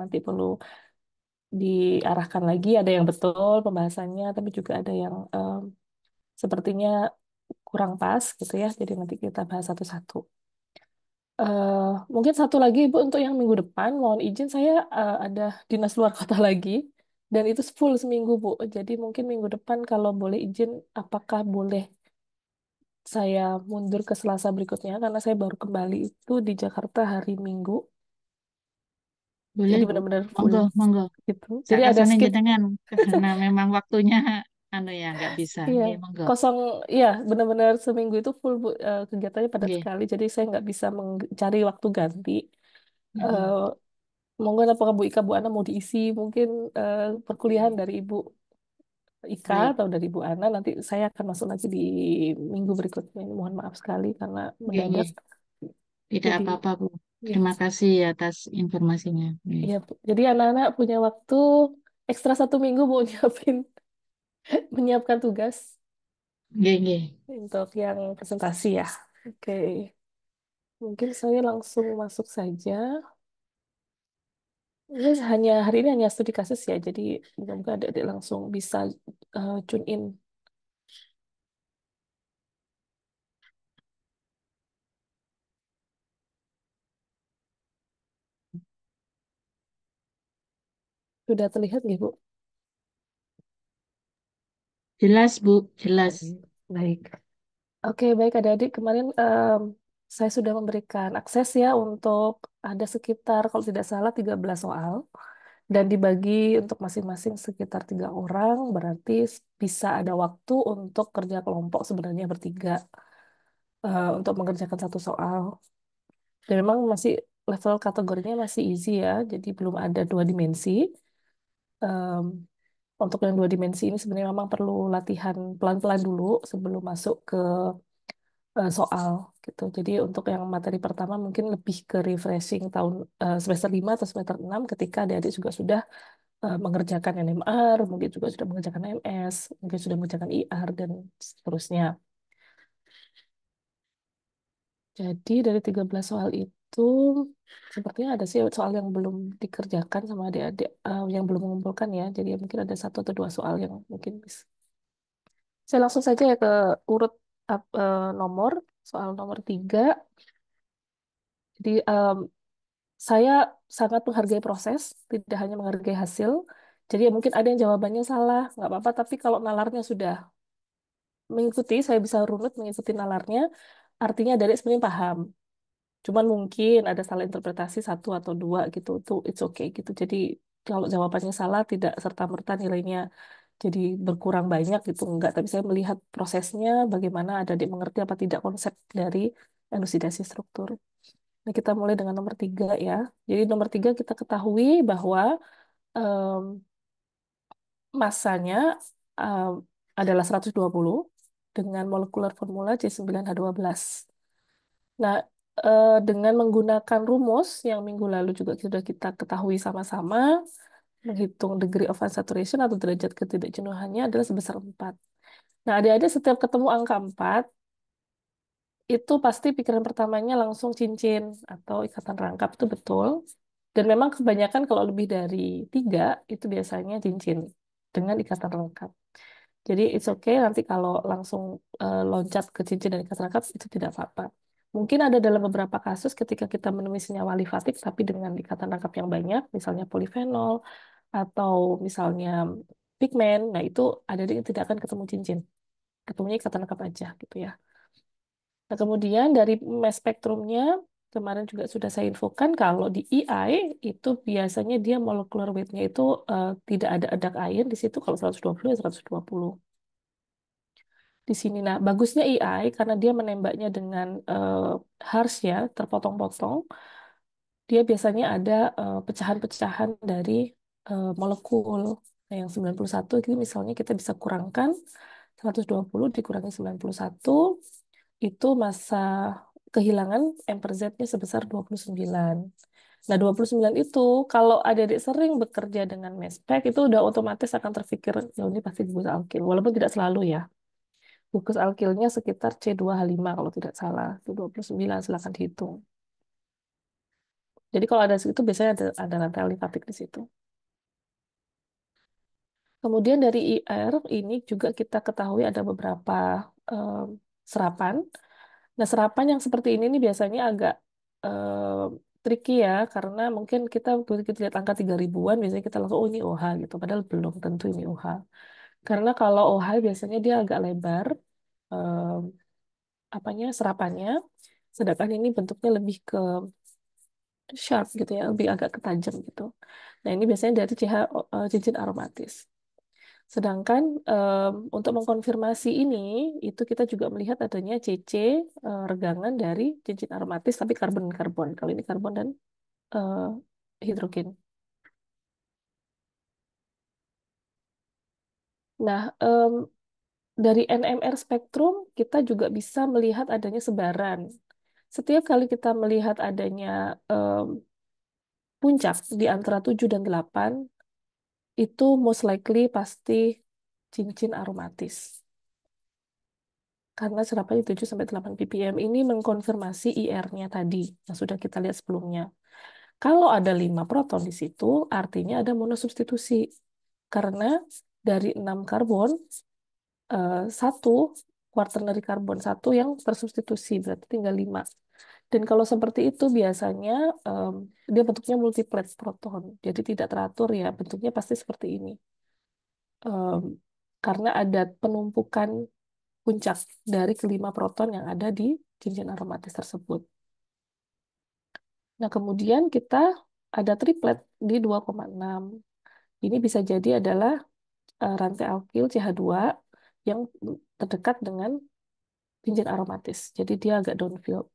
nanti perlu diarahkan lagi ada yang betul pembahasannya tapi juga ada yang um, sepertinya kurang pas gitu ya jadi nanti kita bahas satu-satu uh, mungkin satu lagi ibu untuk yang minggu depan mohon izin saya uh, ada dinas luar kota lagi dan itu full seminggu bu jadi mungkin minggu depan kalau boleh izin apakah boleh saya mundur ke Selasa berikutnya karena saya baru kembali itu di Jakarta hari Minggu boleh. Jadi benar-benar full monggo, monggo. gitu. Jadi Saya ada skip dengan gitu karena memang waktunya anu ya nggak bisa. Iya, yeah. monggo. Kosong ya benar-benar seminggu itu full uh, kegiatannya padat okay. sekali. Jadi saya nggak bisa mencari waktu ganti. Mm uh, monggo apakah Bu Ika Bu Ana mau diisi mungkin uh, perkuliahan dari Ibu Ika Baik. atau dari Bu Ana nanti saya akan masuk lagi di minggu berikutnya. Mohon maaf sekali karena iya, iya. mendadak. Tidak apa-apa, Bu. Iya Terima kasih ya atas informasinya. Iya. iya, Bu. Jadi anak-anak punya waktu ekstra satu minggu mau nyiapin menyiapkan tugas. Gege. Iya, Untuk yang presentasi ya. Oke. Okay. Mungkin saya langsung masuk saja. Ini hanya hari ini hanya studi kasus ya, jadi mungkin ada adik langsung bisa uh, tune in Sudah terlihat nggih, Bu? Jelas, Bu. Jelas. Baik. Oke, baik adik-adik. Kemarin um, saya sudah memberikan akses ya untuk ada sekitar, kalau tidak salah, 13 soal. Dan dibagi untuk masing-masing sekitar tiga orang, berarti bisa ada waktu untuk kerja kelompok sebenarnya bertiga uh, untuk mengerjakan satu soal. Dan memang masih level kategorinya masih easy ya, jadi belum ada dua dimensi um, untuk yang dua dimensi ini sebenarnya memang perlu latihan pelan-pelan dulu sebelum masuk ke uh, soal gitu. Jadi untuk yang materi pertama mungkin lebih ke refreshing tahun uh, semester 5 atau semester 6 ketika adik-adik juga sudah uh, mengerjakan NMR, mungkin juga sudah mengerjakan MS, mungkin sudah mengerjakan IR dan seterusnya. Jadi dari 13 soal itu itu sepertinya ada sih soal yang belum dikerjakan sama adik-adik uh, yang belum mengumpulkan ya. Jadi ya mungkin ada satu atau dua soal yang mungkin bisa. Saya langsung saja ya ke urut uh, nomor soal nomor tiga. Jadi um, saya sangat menghargai proses, tidak hanya menghargai hasil. Jadi ya mungkin ada yang jawabannya salah, nggak apa-apa. Tapi kalau nalarnya sudah mengikuti, saya bisa runut mengikuti nalarnya, artinya dari sebenarnya paham. Cuman mungkin ada salah interpretasi satu atau dua gitu, itu it's okay gitu. Jadi kalau jawabannya salah tidak serta-merta nilainya jadi berkurang banyak gitu enggak, tapi saya melihat prosesnya bagaimana ada mengerti apa tidak konsep dari elusidasi struktur. Nah, kita mulai dengan nomor tiga ya. Jadi nomor tiga kita ketahui bahwa um, masanya um, adalah 120 dengan molekuler formula C9H12. Nah, uh, dengan menggunakan rumus yang minggu lalu juga sudah kita ketahui sama-sama, menghitung degree of unsaturation atau derajat ketidakjenuhannya adalah sebesar 4. Nah, ada-ada setiap ketemu angka 4, itu pasti pikiran pertamanya langsung cincin atau ikatan rangkap itu betul. Dan memang kebanyakan kalau lebih dari tiga itu biasanya cincin dengan ikatan rangkap. Jadi it's okay nanti kalau langsung uh, loncat ke cincin dan ikatan rangkap itu tidak apa-apa. Mungkin ada dalam beberapa kasus ketika kita menemui senyawa alifatik tapi dengan ikatan rangkap yang banyak, misalnya polifenol atau misalnya pigmen, nah itu ada yang tidak akan ketemu cincin. Ketemunya ikatan rangkap aja gitu ya. Nah, kemudian dari mass spektrumnya, kemarin juga sudah saya infokan kalau di EI itu biasanya dia molecular weight-nya itu uh, tidak ada adak air di situ kalau 120 ya 120 di sini. Nah, bagusnya AI karena dia menembaknya dengan uh, harsh ya, terpotong-potong. Dia biasanya ada eh, pecahan-pecahan uh, dari uh, molekul. Nah, yang 91 Jadi misalnya kita bisa kurangkan 120 dikurangi 91 itu masa kehilangan M per Z-nya sebesar 29. Nah, 29 itu kalau adik-adik sering bekerja dengan spec itu udah otomatis akan terpikir, ya ini pasti gue alkil, walaupun tidak selalu ya gugus alkilnya sekitar C2H5 kalau tidak salah. Itu 29 silahkan dihitung. Jadi kalau ada situ biasanya ada, ada rantai alifatik di situ. Kemudian dari IR ini juga kita ketahui ada beberapa um, serapan. Nah, serapan yang seperti ini ini biasanya agak um, tricky ya, karena mungkin kita begitu lihat angka 3000-an, biasanya kita langsung, oh ini OH gitu, padahal belum tentu ini OH. Karena kalau OH biasanya dia agak lebar, um, apanya serapannya, sedangkan ini bentuknya lebih ke sharp gitu ya, lebih agak ketajam gitu. Nah ini biasanya dari CH, uh, eh, cincin aromatis. Sedangkan um, untuk mengkonfirmasi ini, itu kita juga melihat adanya CC uh, eh, regangan dari cincin aromatis, tapi karbon-karbon. Kalau ini karbon dan uh, hidrogen. Nah, um, dari NMR spektrum kita juga bisa melihat adanya sebaran. Setiap kali kita melihat adanya um, puncak di antara 7 dan 8, itu most likely pasti cincin aromatis. Karena serapan di sampai 8 ppm ini mengkonfirmasi IR-nya tadi, yang sudah kita lihat sebelumnya. Kalau ada 5 proton di situ, artinya ada monosubstitusi. Karena dari enam karbon, eh, satu quaternary karbon satu yang tersubstitusi, berarti tinggal 5. Dan kalau seperti itu biasanya um, dia bentuknya multiplet proton, jadi tidak teratur ya, bentuknya pasti seperti ini. Um, karena ada penumpukan puncak dari kelima proton yang ada di cincin aromatis tersebut. Nah, kemudian kita ada triplet di 2,6. Ini bisa jadi adalah Eh, rantai alkil CH2 yang terdekat dengan pinjen aromatis. Jadi dia agak downfield.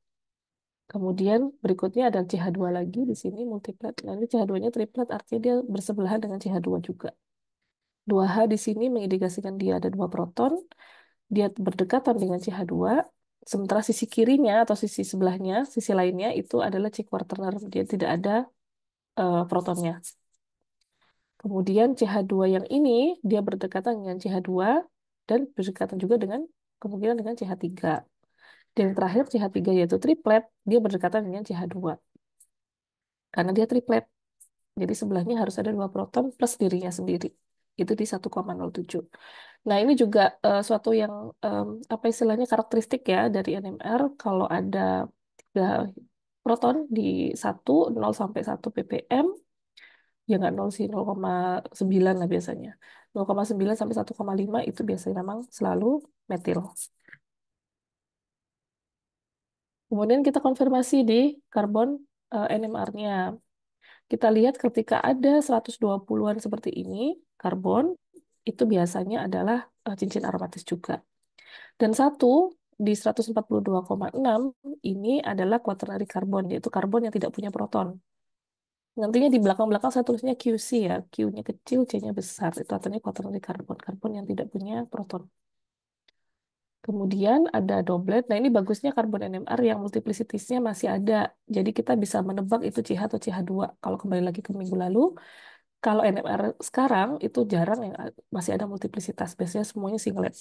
Kemudian berikutnya ada CH2 lagi di sini multiplet. Nanti CH2-nya triplet artinya dia bersebelahan dengan CH2 juga. 2H di sini mengindikasikan dia ada dua proton. Dia berdekatan dengan CH2. Sementara sisi kirinya atau sisi sebelahnya, sisi lainnya itu adalah C quaternary. Dia tidak ada uh, protonnya. Kemudian CH2 yang ini dia berdekatan dengan CH2 dan berdekatan juga dengan kemungkinan dengan CH3. Dan yang terakhir CH3 yaitu triplet, dia berdekatan dengan CH2. Karena dia triplet. Jadi sebelahnya harus ada dua proton plus dirinya sendiri. Itu di 1,07. Nah, ini juga uh, suatu yang um, apa istilahnya karakteristik ya dari NMR kalau ada tiga proton di 1 0 sampai 1 ppm ya nggak 0 sih 0,9 lah biasanya 0,9 sampai 1,5 itu biasanya memang selalu metil kemudian kita konfirmasi di karbon uh, eh, NMR-nya kita lihat ketika ada 120-an seperti ini karbon itu biasanya adalah uh, cincin aromatis juga dan satu di 142,6 ini adalah kuaternari karbon, yaitu karbon yang tidak punya proton. Nantinya di belakang-belakang saya tulisnya QC ya. Q-nya kecil, C-nya besar. Itu artinya quaternary karbon. Karbon yang tidak punya proton. Kemudian ada doublet. Nah, ini bagusnya karbon NMR yang multiplicity-nya masih ada. Jadi kita bisa menebak itu CH atau CH2. Kalau kembali lagi ke minggu lalu, kalau NMR sekarang itu jarang yang masih ada multiplicitas. Biasanya semuanya singlet.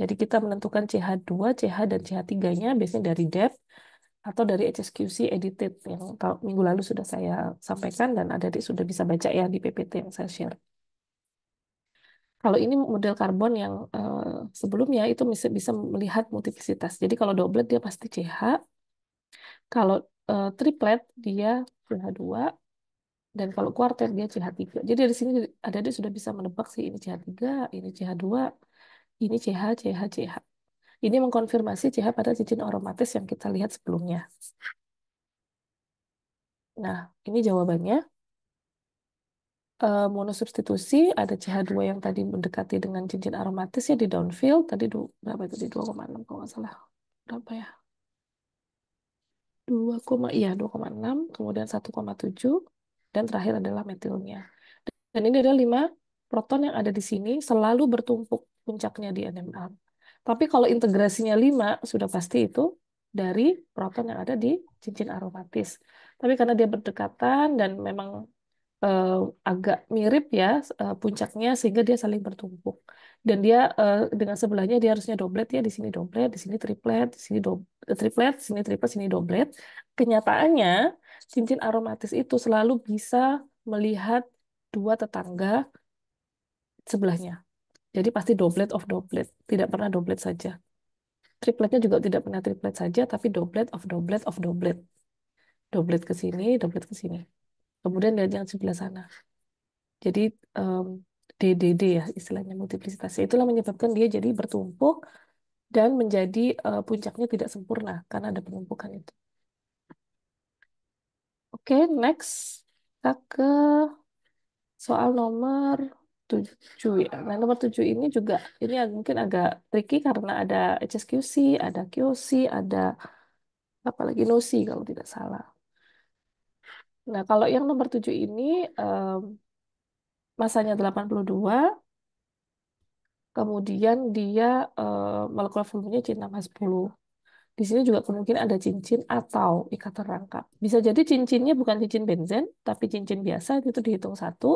Jadi kita menentukan CH2, CH, dan CH3-nya biasanya dari depth atau dari HSQC edited yang minggu lalu sudah saya sampaikan dan ada di sudah bisa baca ya di PPT yang saya share. Kalau ini model karbon yang uh, sebelumnya itu bisa bisa melihat multiplicitas. Jadi kalau doublet dia pasti CH. Kalau uh, triplet dia CH2 dan kalau kuartet dia CH3. Jadi dari sini ada di sudah bisa menebak sih ini CH3, ini CH2, ini CH, CH, CH. Ini mengkonfirmasi CH pada cincin aromatis yang kita lihat sebelumnya. Nah, ini jawabannya. Uh, eh, monosubstitusi ada CH2 yang tadi mendekati dengan cincin aromatis ya di downfield Tadi berapa itu? Di 2,6 kalau nggak salah. Berapa ya? 2, iya 2,6, kemudian 1,7, dan terakhir adalah metilnya. Dan ini ada lima proton yang ada di sini selalu bertumpuk puncaknya di NMR. Tapi kalau integrasinya 5, sudah pasti itu dari proton yang ada di cincin aromatis. Tapi karena dia berdekatan dan memang uh, agak mirip ya uh, puncaknya sehingga dia saling bertumpuk. Dan dia uh, dengan sebelahnya dia harusnya doblet ya di sini doblet, di sini triplet, di sini triplet, di sini triplet, sini doblet. Kenyataannya cincin aromatis itu selalu bisa melihat dua tetangga sebelahnya jadi pasti doublet of doublet, tidak pernah doublet saja. Tripletnya juga tidak pernah triplet saja, tapi doublet of doublet of doublet. Doublet ke sini, doublet ke sini. Kemudian lihat yang sebelah sana. Jadi um, DDD ya istilahnya multiplisitasnya. Itulah menyebabkan dia jadi bertumpuk dan menjadi uh, puncaknya tidak sempurna karena ada penumpukan itu. Oke, okay, next. Kita ke soal nomor tujuh ya. Nah, nomor tujuh ini juga ini mungkin agak tricky karena ada HSQC, ada QC, ada apalagi NOSI kalau tidak salah. Nah, kalau yang nomor tujuh ini um, masanya 82, kemudian dia uh, molekul volumenya C6H10. Di sini juga kemungkinan ada cincin atau ikatan rangkap. Bisa jadi cincinnya bukan cincin benzen, tapi cincin biasa itu dihitung satu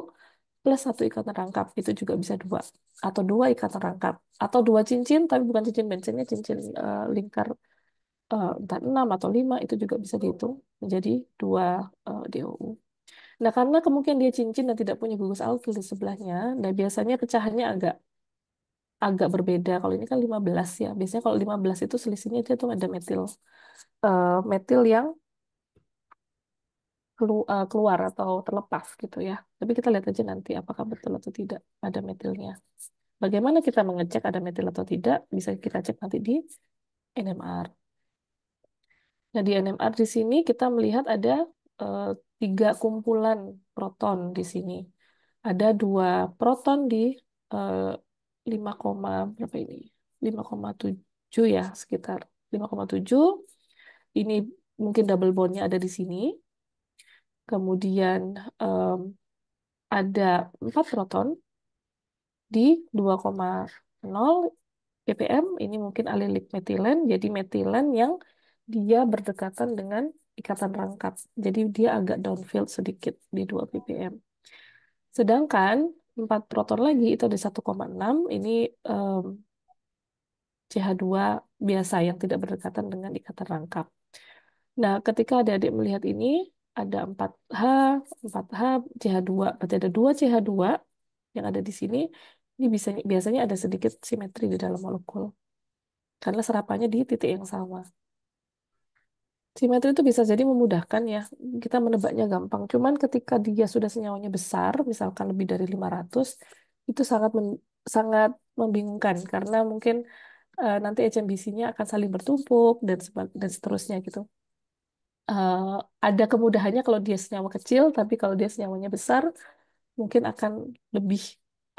plus satu ikatan rangkap itu juga bisa dua atau dua ikatan rangkap atau dua cincin tapi bukan cincin bensinnya cincin uh, lingkar uh, enam atau lima itu juga bisa dihitung menjadi dua uh, eh, DOU. Nah karena kemungkinan dia cincin dan tidak punya gugus alkil di sebelahnya, nah biasanya pecahannya agak agak berbeda. Kalau ini kan 15 ya. Biasanya kalau 15 itu selisihnya dia tuh ada metil. Uh, metil yang Eh, keluar atau terlepas gitu ya. Tapi kita lihat aja nanti apakah betul atau tidak ada metilnya. Bagaimana kita mengecek ada metil atau tidak, bisa kita cek nanti di NMR. Nah, di NMR di sini kita melihat ada uh, tiga kumpulan proton di sini. Ada dua proton di uh, eh, 5, berapa ini? 5,7 ya sekitar 5,7. Ini mungkin double bondnya ada di sini kemudian um, ada 4 proton di 2,0 ppm, ini mungkin alilik metilen, jadi metilen yang dia berdekatan dengan ikatan rangkap. Jadi dia agak downfield sedikit di 2 ppm. Sedangkan 4 proton lagi itu ada 1,6, ini um, CH2 biasa yang tidak berdekatan dengan ikatan rangkap. Nah, ketika adik-adik melihat ini, ada 4H, 4H, CH2. Berarti ada 2 CH2 yang ada di sini. Ini bisa, biasanya ada sedikit simetri di dalam molekul. Karena serapannya di titik yang sama. Simetri itu bisa jadi memudahkan ya. Kita menebaknya gampang. Cuman ketika dia sudah senyawanya besar, misalkan lebih dari 500, itu sangat men, sangat membingungkan. Karena mungkin uh, nanti HMBC-nya akan saling bertumpuk dan, dan seterusnya gitu uh, ada kemudahannya kalau dia senyawa kecil, tapi kalau dia senyawanya besar, mungkin akan lebih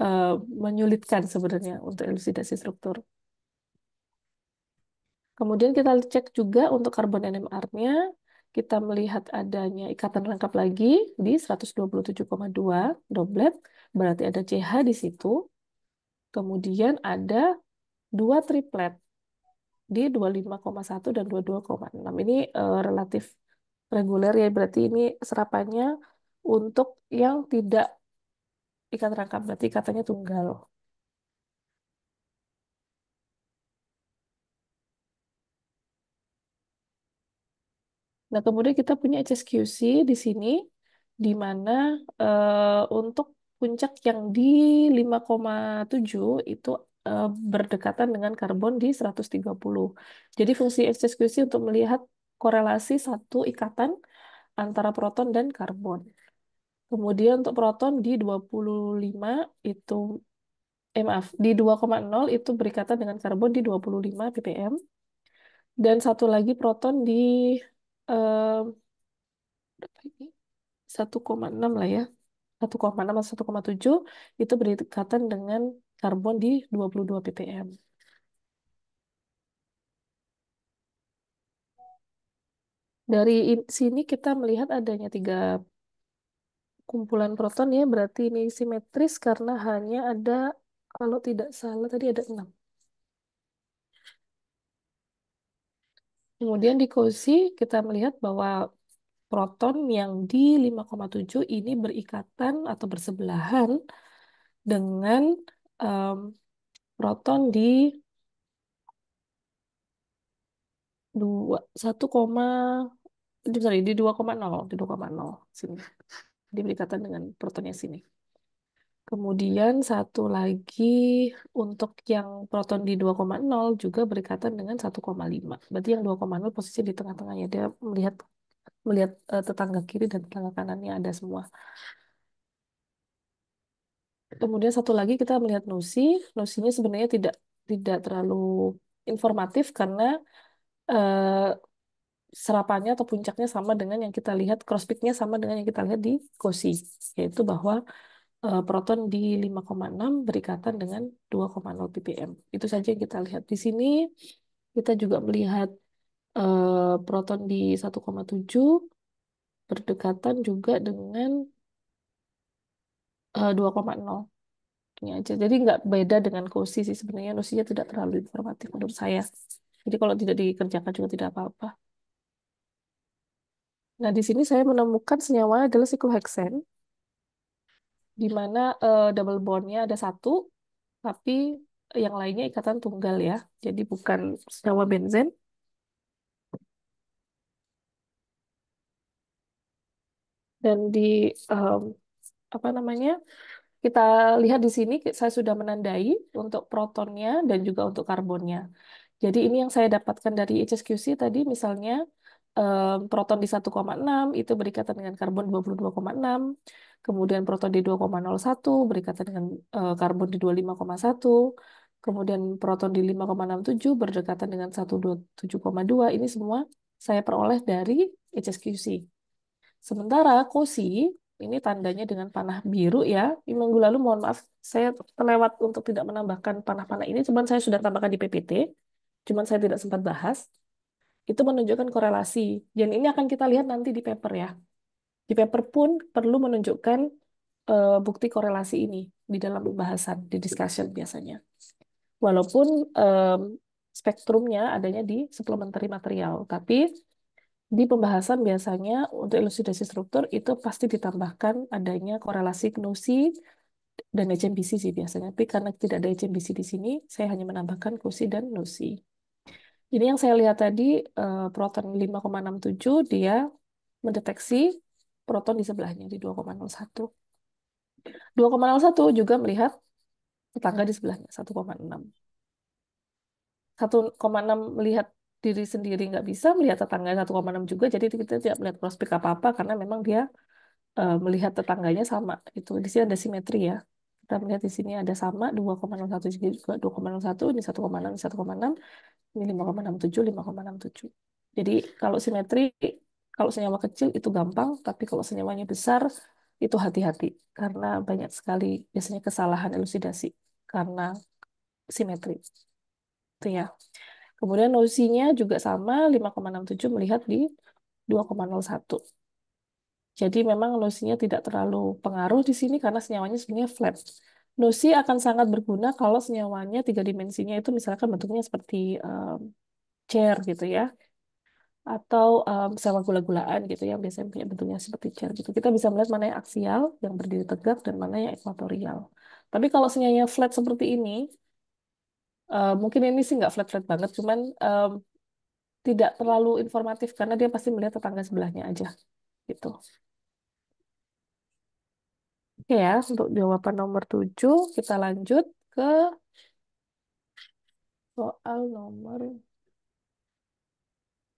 uh, menyulitkan sebenarnya untuk elusidasi struktur. Kemudian kita cek juga untuk karbon NMR-nya, kita melihat adanya ikatan rangkap lagi di 127,2 doblet, berarti ada CH di situ. Kemudian ada dua triplet di 25,1 dan 22,6. Ini uh, relatif reguler ya berarti ini serapannya untuk yang tidak ikat rangkap berarti katanya tunggal. Nah, kemudian kita punya HSQC di sini, di mana e, untuk puncak yang di 5,7 itu e, berdekatan dengan karbon di 130. Jadi fungsi HSQC untuk melihat korelasi satu ikatan antara proton dan karbon. Kemudian untuk proton di 25 itu eh maaf, di 2,0 itu berikatan dengan karbon di 25 ppm. Dan satu lagi proton di eh, 1,6 lah ya. 1,6 atau 1,7 itu berikatan dengan karbon di 22 ppm. Dari sini kita melihat adanya tiga kumpulan proton ya, berarti ini simetris karena hanya ada, kalau tidak salah tadi ada enam. Kemudian di Cauchy kita melihat bahwa proton yang di 5,7 ini berikatan atau bersebelahan dengan um, proton di satu di, sorry, di 2,0, di 2,0 sini. Jadi berdekatan dengan protonnya sini. Kemudian satu lagi untuk yang proton di 2,0 juga berdekatan dengan 1,5. Berarti yang 2,0 posisi di tengah-tengahnya dia melihat melihat uh, tetangga kiri dan tetangga kanannya ada semua. Kemudian satu lagi kita melihat nusi. Nusinya sebenarnya tidak tidak terlalu informatif karena uh, serapannya atau puncaknya sama dengan yang kita lihat cross peaknya sama dengan yang kita lihat di COSI, yaitu bahwa eh, proton di 5,6 berikatan dengan 2,0 ppm. Itu saja yang kita lihat di sini. Kita juga melihat eh, proton di 1,7 berdekatan juga dengan 2,0 eh, ini aja. Jadi nggak beda dengan kursi sih sebenarnya. Nosinya tidak terlalu informatif menurut saya. Jadi kalau tidak dikerjakan juga tidak apa-apa. Nah, di sini saya menemukan senyawa adalah sikloheksen, di mana uh, double bond-nya ada satu, tapi yang lainnya ikatan tunggal ya. Jadi bukan senyawa benzen. Dan di um, apa namanya? Kita lihat di sini saya sudah menandai untuk protonnya dan juga untuk karbonnya. Jadi ini yang saya dapatkan dari HSQC tadi misalnya Mmm, proton di 1,6 itu berikatan dengan karbon 22,6, kemudian proton di 2,01 berikatan dengan karbon di 25,1, kemudian proton di 5,67 berdekatan dengan 127,2. Ini semua saya peroleh dari HSQC. Sementara kosi ini tandanya dengan panah biru ya. minggu lalu mohon maaf saya terlewat untuk tidak menambahkan panah-panah ini, cuman saya sudah tambahkan di PPT, cuman saya tidak sempat bahas. Itu menunjukkan korelasi. Dan ini akan kita lihat nanti di paper ya. Di paper pun perlu menunjukkan uh, bukti korelasi ini di dalam pembahasan, di discussion biasanya. Walaupun um, spektrumnya adanya di supplementary material, tapi di pembahasan biasanya untuk ilustrasi struktur itu pasti ditambahkan adanya korelasi knosi dan HMBC sih biasanya. Tapi karena tidak ada HMBC di sini, saya hanya menambahkan knosi dan knosi. Ini yang saya lihat tadi uh, proton 5,67 dia mendeteksi proton di sebelahnya di 2,01. 2,01 juga melihat tetangga di sebelahnya 1,6. 1,6 melihat diri sendiri nggak bisa melihat tetangga 1,6 juga jadi kita tidak melihat prospek apa-apa karena memang dia uh, melihat tetangganya sama itu di sini ada simetri ya kita melihat di sini ada sama 2,01 jadi juga 2,01 ini 1,6 ini 1,6 ini 5,67 5,67. Jadi kalau simetri kalau senyawa kecil itu gampang, tapi kalau senyawanya besar itu hati-hati karena banyak sekali biasanya kesalahan elusidasi karena simetri. Itu ya. Kemudian nosinya juga sama 5,67 melihat di 2,01. Jadi memang nosinya tidak terlalu pengaruh di sini karena senyawanya sebenarnya flat. Nosi akan sangat berguna kalau senyawanya tiga dimensinya itu misalkan bentuknya seperti um, chair gitu ya. Atau um, sama gula-gulaan gitu yang biasanya punya bentuknya seperti chair gitu. Kita bisa melihat mana yang aksial, yang berdiri tegak, dan mana yang ekuatorial. Tapi kalau senyawanya flat seperti ini, uh, mungkin ini sih nggak flat-flat banget, cuman um, tidak terlalu informatif karena dia pasti melihat tetangga sebelahnya aja gitu. Oke ya, untuk jawaban nomor 7 kita lanjut ke soal nomor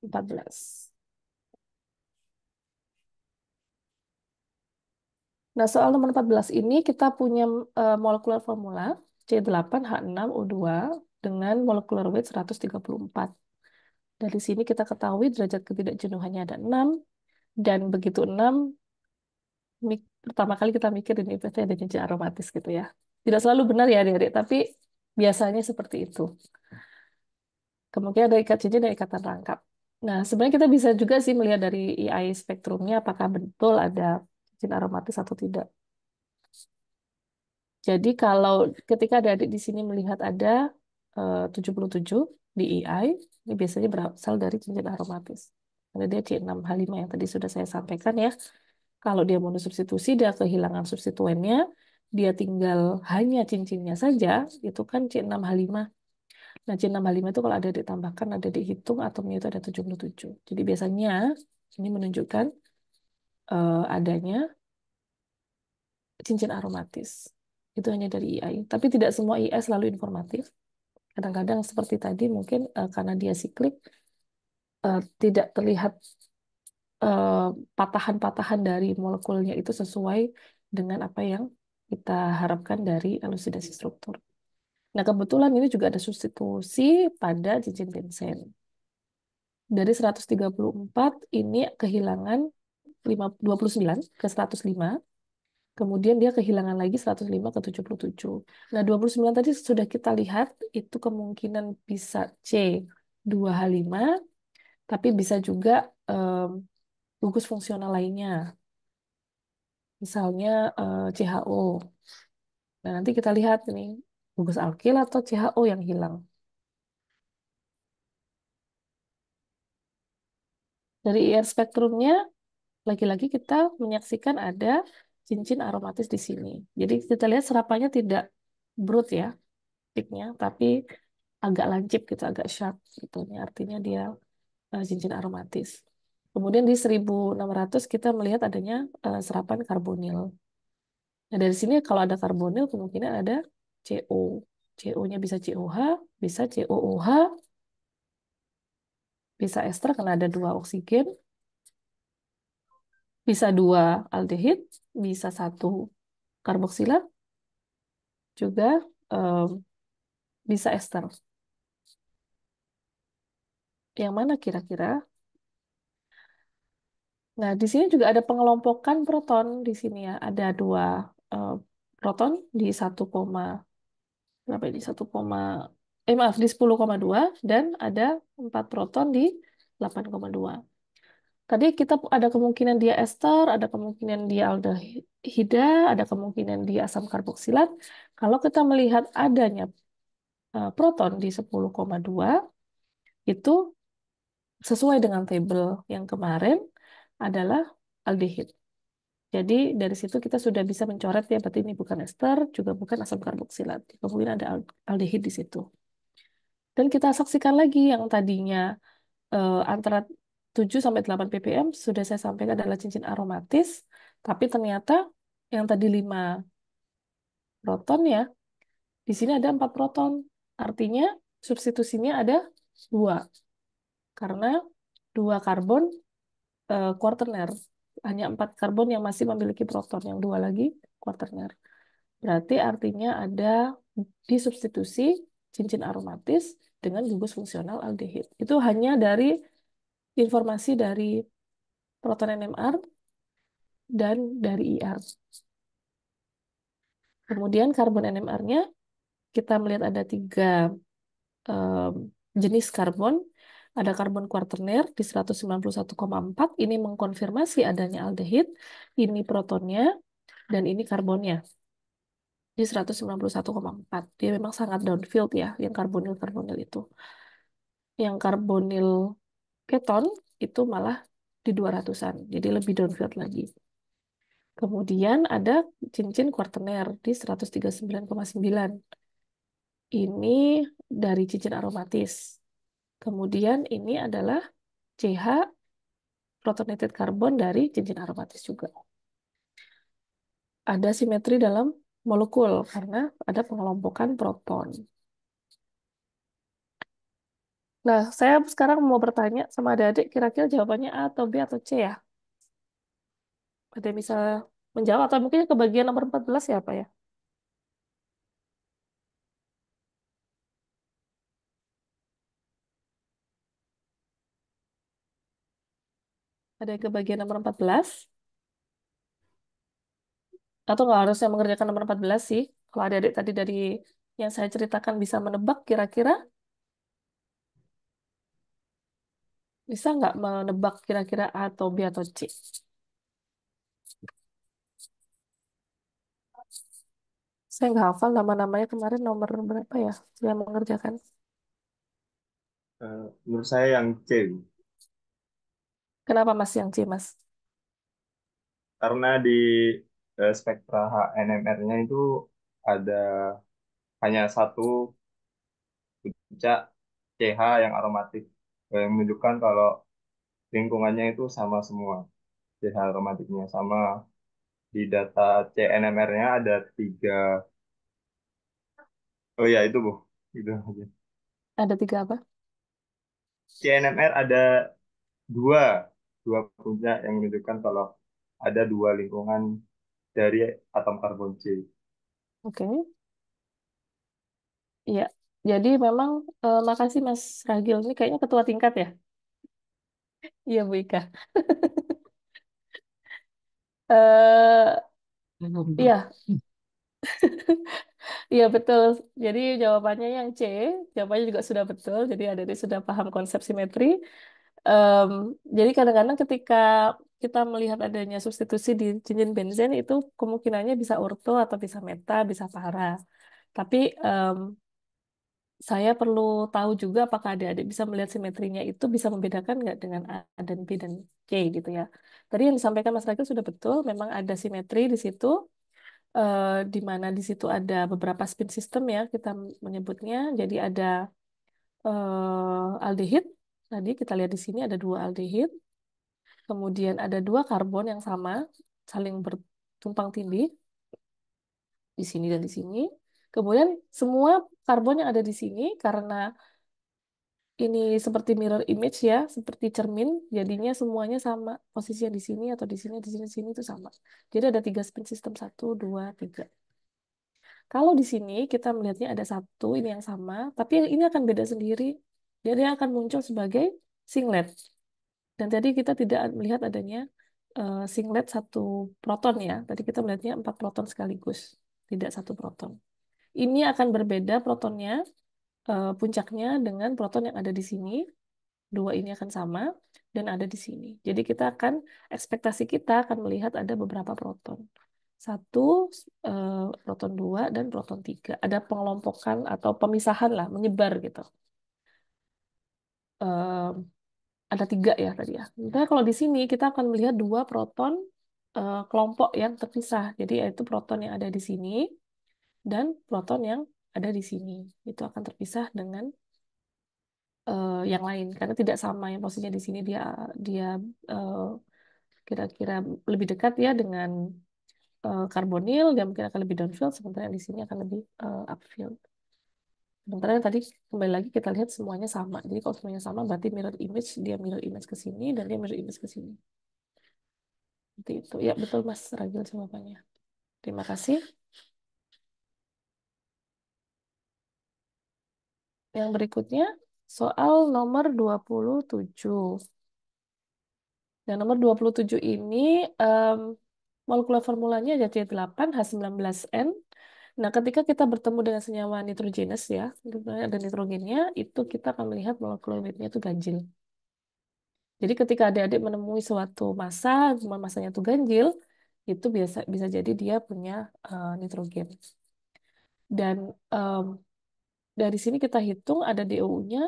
14. Nah, soal nomor 14 ini kita punya uh, eh, molekular formula C8H6O2 dengan molekular weight 134. Dari sini kita ketahui derajat ketidakjenuhannya ada 6, dan begitu enam pertama kali kita mikir ini pasti ada cincin aromatis gitu ya tidak selalu benar ya adik-adik tapi biasanya seperti itu kemudian ada ikat cincin dan ikatan rangkap nah sebenarnya kita bisa juga sih melihat dari EI spektrumnya apakah betul ada cincin aromatis atau tidak jadi kalau ketika adik-adik di sini melihat ada 77 eh, di EI, ini biasanya berasal dari cincin aromatis. Ada dia C6H5 yang tadi sudah saya sampaikan ya. Kalau dia mau substitusi dia kehilangan substituennya, dia tinggal hanya cincinnya saja, itu kan C6H5. Nah, C6H5 itu kalau ada ditambahkan, ada dihitung, atomnya itu ada 77. Jadi biasanya ini menunjukkan uh, adanya cincin aromatis. Itu hanya dari IAI. Tapi tidak semua IAI selalu informatif. Kadang-kadang seperti tadi mungkin uh, karena dia siklik, uh, tidak terlihat eh, patahan-patahan uh, dari molekulnya itu sesuai dengan apa yang kita harapkan dari elusidasi struktur. Nah, kebetulan ini juga ada substitusi pada cincin Vincent. Dari 134 ini kehilangan 5, 29 ke 105 kemudian dia kehilangan lagi 105 ke 77. Nah, 29 tadi sudah kita lihat itu kemungkinan bisa C 2 H5 tapi bisa juga um, mmm, gugus fungsional lainnya. Misalnya uh, eh, CHO. Nah, nanti kita lihat nih gugus alkil atau CHO yang hilang. Dari IR spektrumnya, lagi-lagi kita menyaksikan ada cincin aromatis di sini. Jadi kita lihat serapannya tidak brut ya, piknya, tapi agak lancip gitu, agak sharp gitu. artinya dia Eh, cincin aromatis. Kemudian di 1600 kita melihat adanya eh, serapan karbonil. Nah, dari sini kalau ada karbonil kemungkinan ada CO. CO-nya bisa COH, bisa COOH, bisa ester karena ada dua oksigen, bisa dua aldehid, bisa satu karboksilat, juga um, bisa ester. Yang mana kira-kira? Nah, di sini juga ada pengelompokan proton di sini ya. Ada dua uh, proton di 1, berapa ini? 1, eh maaf di 10,2 dan ada empat proton di 8,2. Tadi kita ada kemungkinan dia ester, ada kemungkinan dia aldehida, ada kemungkinan dia asam karboksilat. Kalau kita melihat adanya eh, proton di 10,2 itu sesuai dengan table yang kemarin adalah aldehid. Jadi dari situ kita sudah bisa mencoret ya berarti ini bukan ester, juga bukan asam karboksilat. Kemudian ada aldehid di situ. Dan kita saksikan lagi yang tadinya eh, antara 7 sampai 8 ppm sudah saya sampaikan adalah cincin aromatis, tapi ternyata yang tadi 5 proton ya, di sini ada 4 proton. Artinya substitusinya ada 2. Karena dua karbon uh, eh, quaternar hanya empat karbon yang masih memiliki proton, yang dua lagi quaternar Berarti artinya ada disubstitusi cincin aromatis dengan gugus fungsional aldehid. Itu hanya dari informasi dari proton NMR dan dari IR. E Kemudian karbon NMR-nya kita melihat ada tiga um, jenis karbon ada karbon kuarterner di 191,4. Ini mengkonfirmasi adanya aldehid. Ini protonnya dan ini karbonnya di 191,4. Dia memang sangat downfield ya, yang karbonil-karbonil itu. Yang karbonil keton itu malah di 200-an, jadi lebih downfield lagi. Kemudian ada cincin kuarterner di 139,9. Ini dari cincin aromatis. Kemudian ini adalah CH protonated karbon dari cincin aromatis juga. Ada simetri dalam molekul karena ada pengelompokan proton. Nah, saya sekarang mau bertanya sama adik-adik kira-kira jawabannya A atau B atau C ya? Ada yang menjawab atau mungkin bagian nomor 14 ya Pak ya? Ada ke bagian nomor 14. Atau nggak harus yang mengerjakan nomor 14 sih. Kalau ada adik tadi dari yang saya ceritakan bisa menebak kira-kira. Bisa nggak menebak kira-kira A atau B atau C? Saya nggak hafal nama-namanya kemarin nomor berapa ya yang mengerjakan. Uh, menurut saya yang C. Kenapa Mas yang C, Mas? Karena di uh, spektra HNMR-nya itu ada hanya satu puncak CH yang aromatik, eh, yang menunjukkan kalau lingkungannya itu sama semua. CH aromatiknya sama. Di data CNMR-nya ada tiga. Oh ya, itu Bu. Itu aja. Ada tiga apa? CNMR ada dua dua puncak yang menunjukkan kalau ada dua lingkungan dari atom karbon C. Oke. Okay. Iya. Jadi memang eh, makasih Mas Ragil. Ini kayaknya ketua tingkat ya? Iya Bu Ika. eh iya. Iya betul. Jadi jawabannya yang C, jawabannya juga sudah betul. Jadi ada sudah paham konsep simetri. Um, jadi kadang-kadang ketika kita melihat adanya substitusi di cincin benzen itu kemungkinannya bisa orto atau bisa meta, bisa para. Tapi um, saya perlu tahu juga apakah adik-adik bisa melihat simetrinya itu bisa membedakan nggak dengan A dan B dan C gitu ya. Tadi yang disampaikan Mas Rakyat sudah betul, memang ada simetri di situ, eh, di mana di situ ada beberapa spin system ya kita menyebutnya. Jadi ada eh, aldehid, Tadi kita lihat di sini ada dua aldehid, kemudian ada dua karbon yang sama, saling bertumpang tindih, di sini dan di sini. Kemudian semua karbon yang ada di sini, karena ini seperti mirror image ya, seperti cermin, jadinya semuanya sama. posisinya di sini atau di sini, di sini, di sini itu sama. Jadi ada tiga spin system, satu, dua, tiga. Kalau di sini kita melihatnya ada satu, ini yang sama, tapi ini akan beda sendiri dia, dia akan muncul sebagai singlet. Dan tadi kita tidak melihat adanya eh, singlet satu proton ya. Tadi kita melihatnya empat proton sekaligus, tidak satu proton. Ini akan berbeda protonnya, eh, puncaknya dengan proton yang ada di sini. Dua ini akan sama dan ada di sini. Jadi kita akan, ekspektasi kita akan melihat ada beberapa proton. Satu, eh, proton dua, dan proton tiga. Ada pengelompokan atau pemisahan lah, menyebar gitu ada tiga ya tadi ya. Nah, kalau di sini kita akan melihat dua proton uh, kelompok yang terpisah. Jadi yaitu proton yang ada di sini dan proton yang ada di sini. Itu akan terpisah dengan uh, yang lain karena tidak sama yang posisinya di sini dia dia eh, kira-kira uh, lebih dekat ya dengan karbonil dan mungkin akan lebih downfield sementara yang di sini akan lebih upfield. Sementara yang tadi kembali lagi kita lihat semuanya sama. Jadi kalau semuanya sama berarti mirror image, dia mirror image ke sini dan dia mirror image ke sini. Seperti itu. Ya betul Mas Ragil jawabannya. Terima kasih. Yang berikutnya soal nomor 27. Dan nomor 27 ini um, molekular formulanya jadi 8 h 19 n Nah, ketika kita bertemu dengan senyawa nitrogenus ya, ada nitrogennya, itu kita akan melihat bahwa kloridnya itu ganjil. Jadi ketika adik-adik menemui suatu massa, cuma massanya itu ganjil, itu biasa bisa jadi dia punya uh, nitrogen. Dan um, dari sini kita hitung ada DOU-nya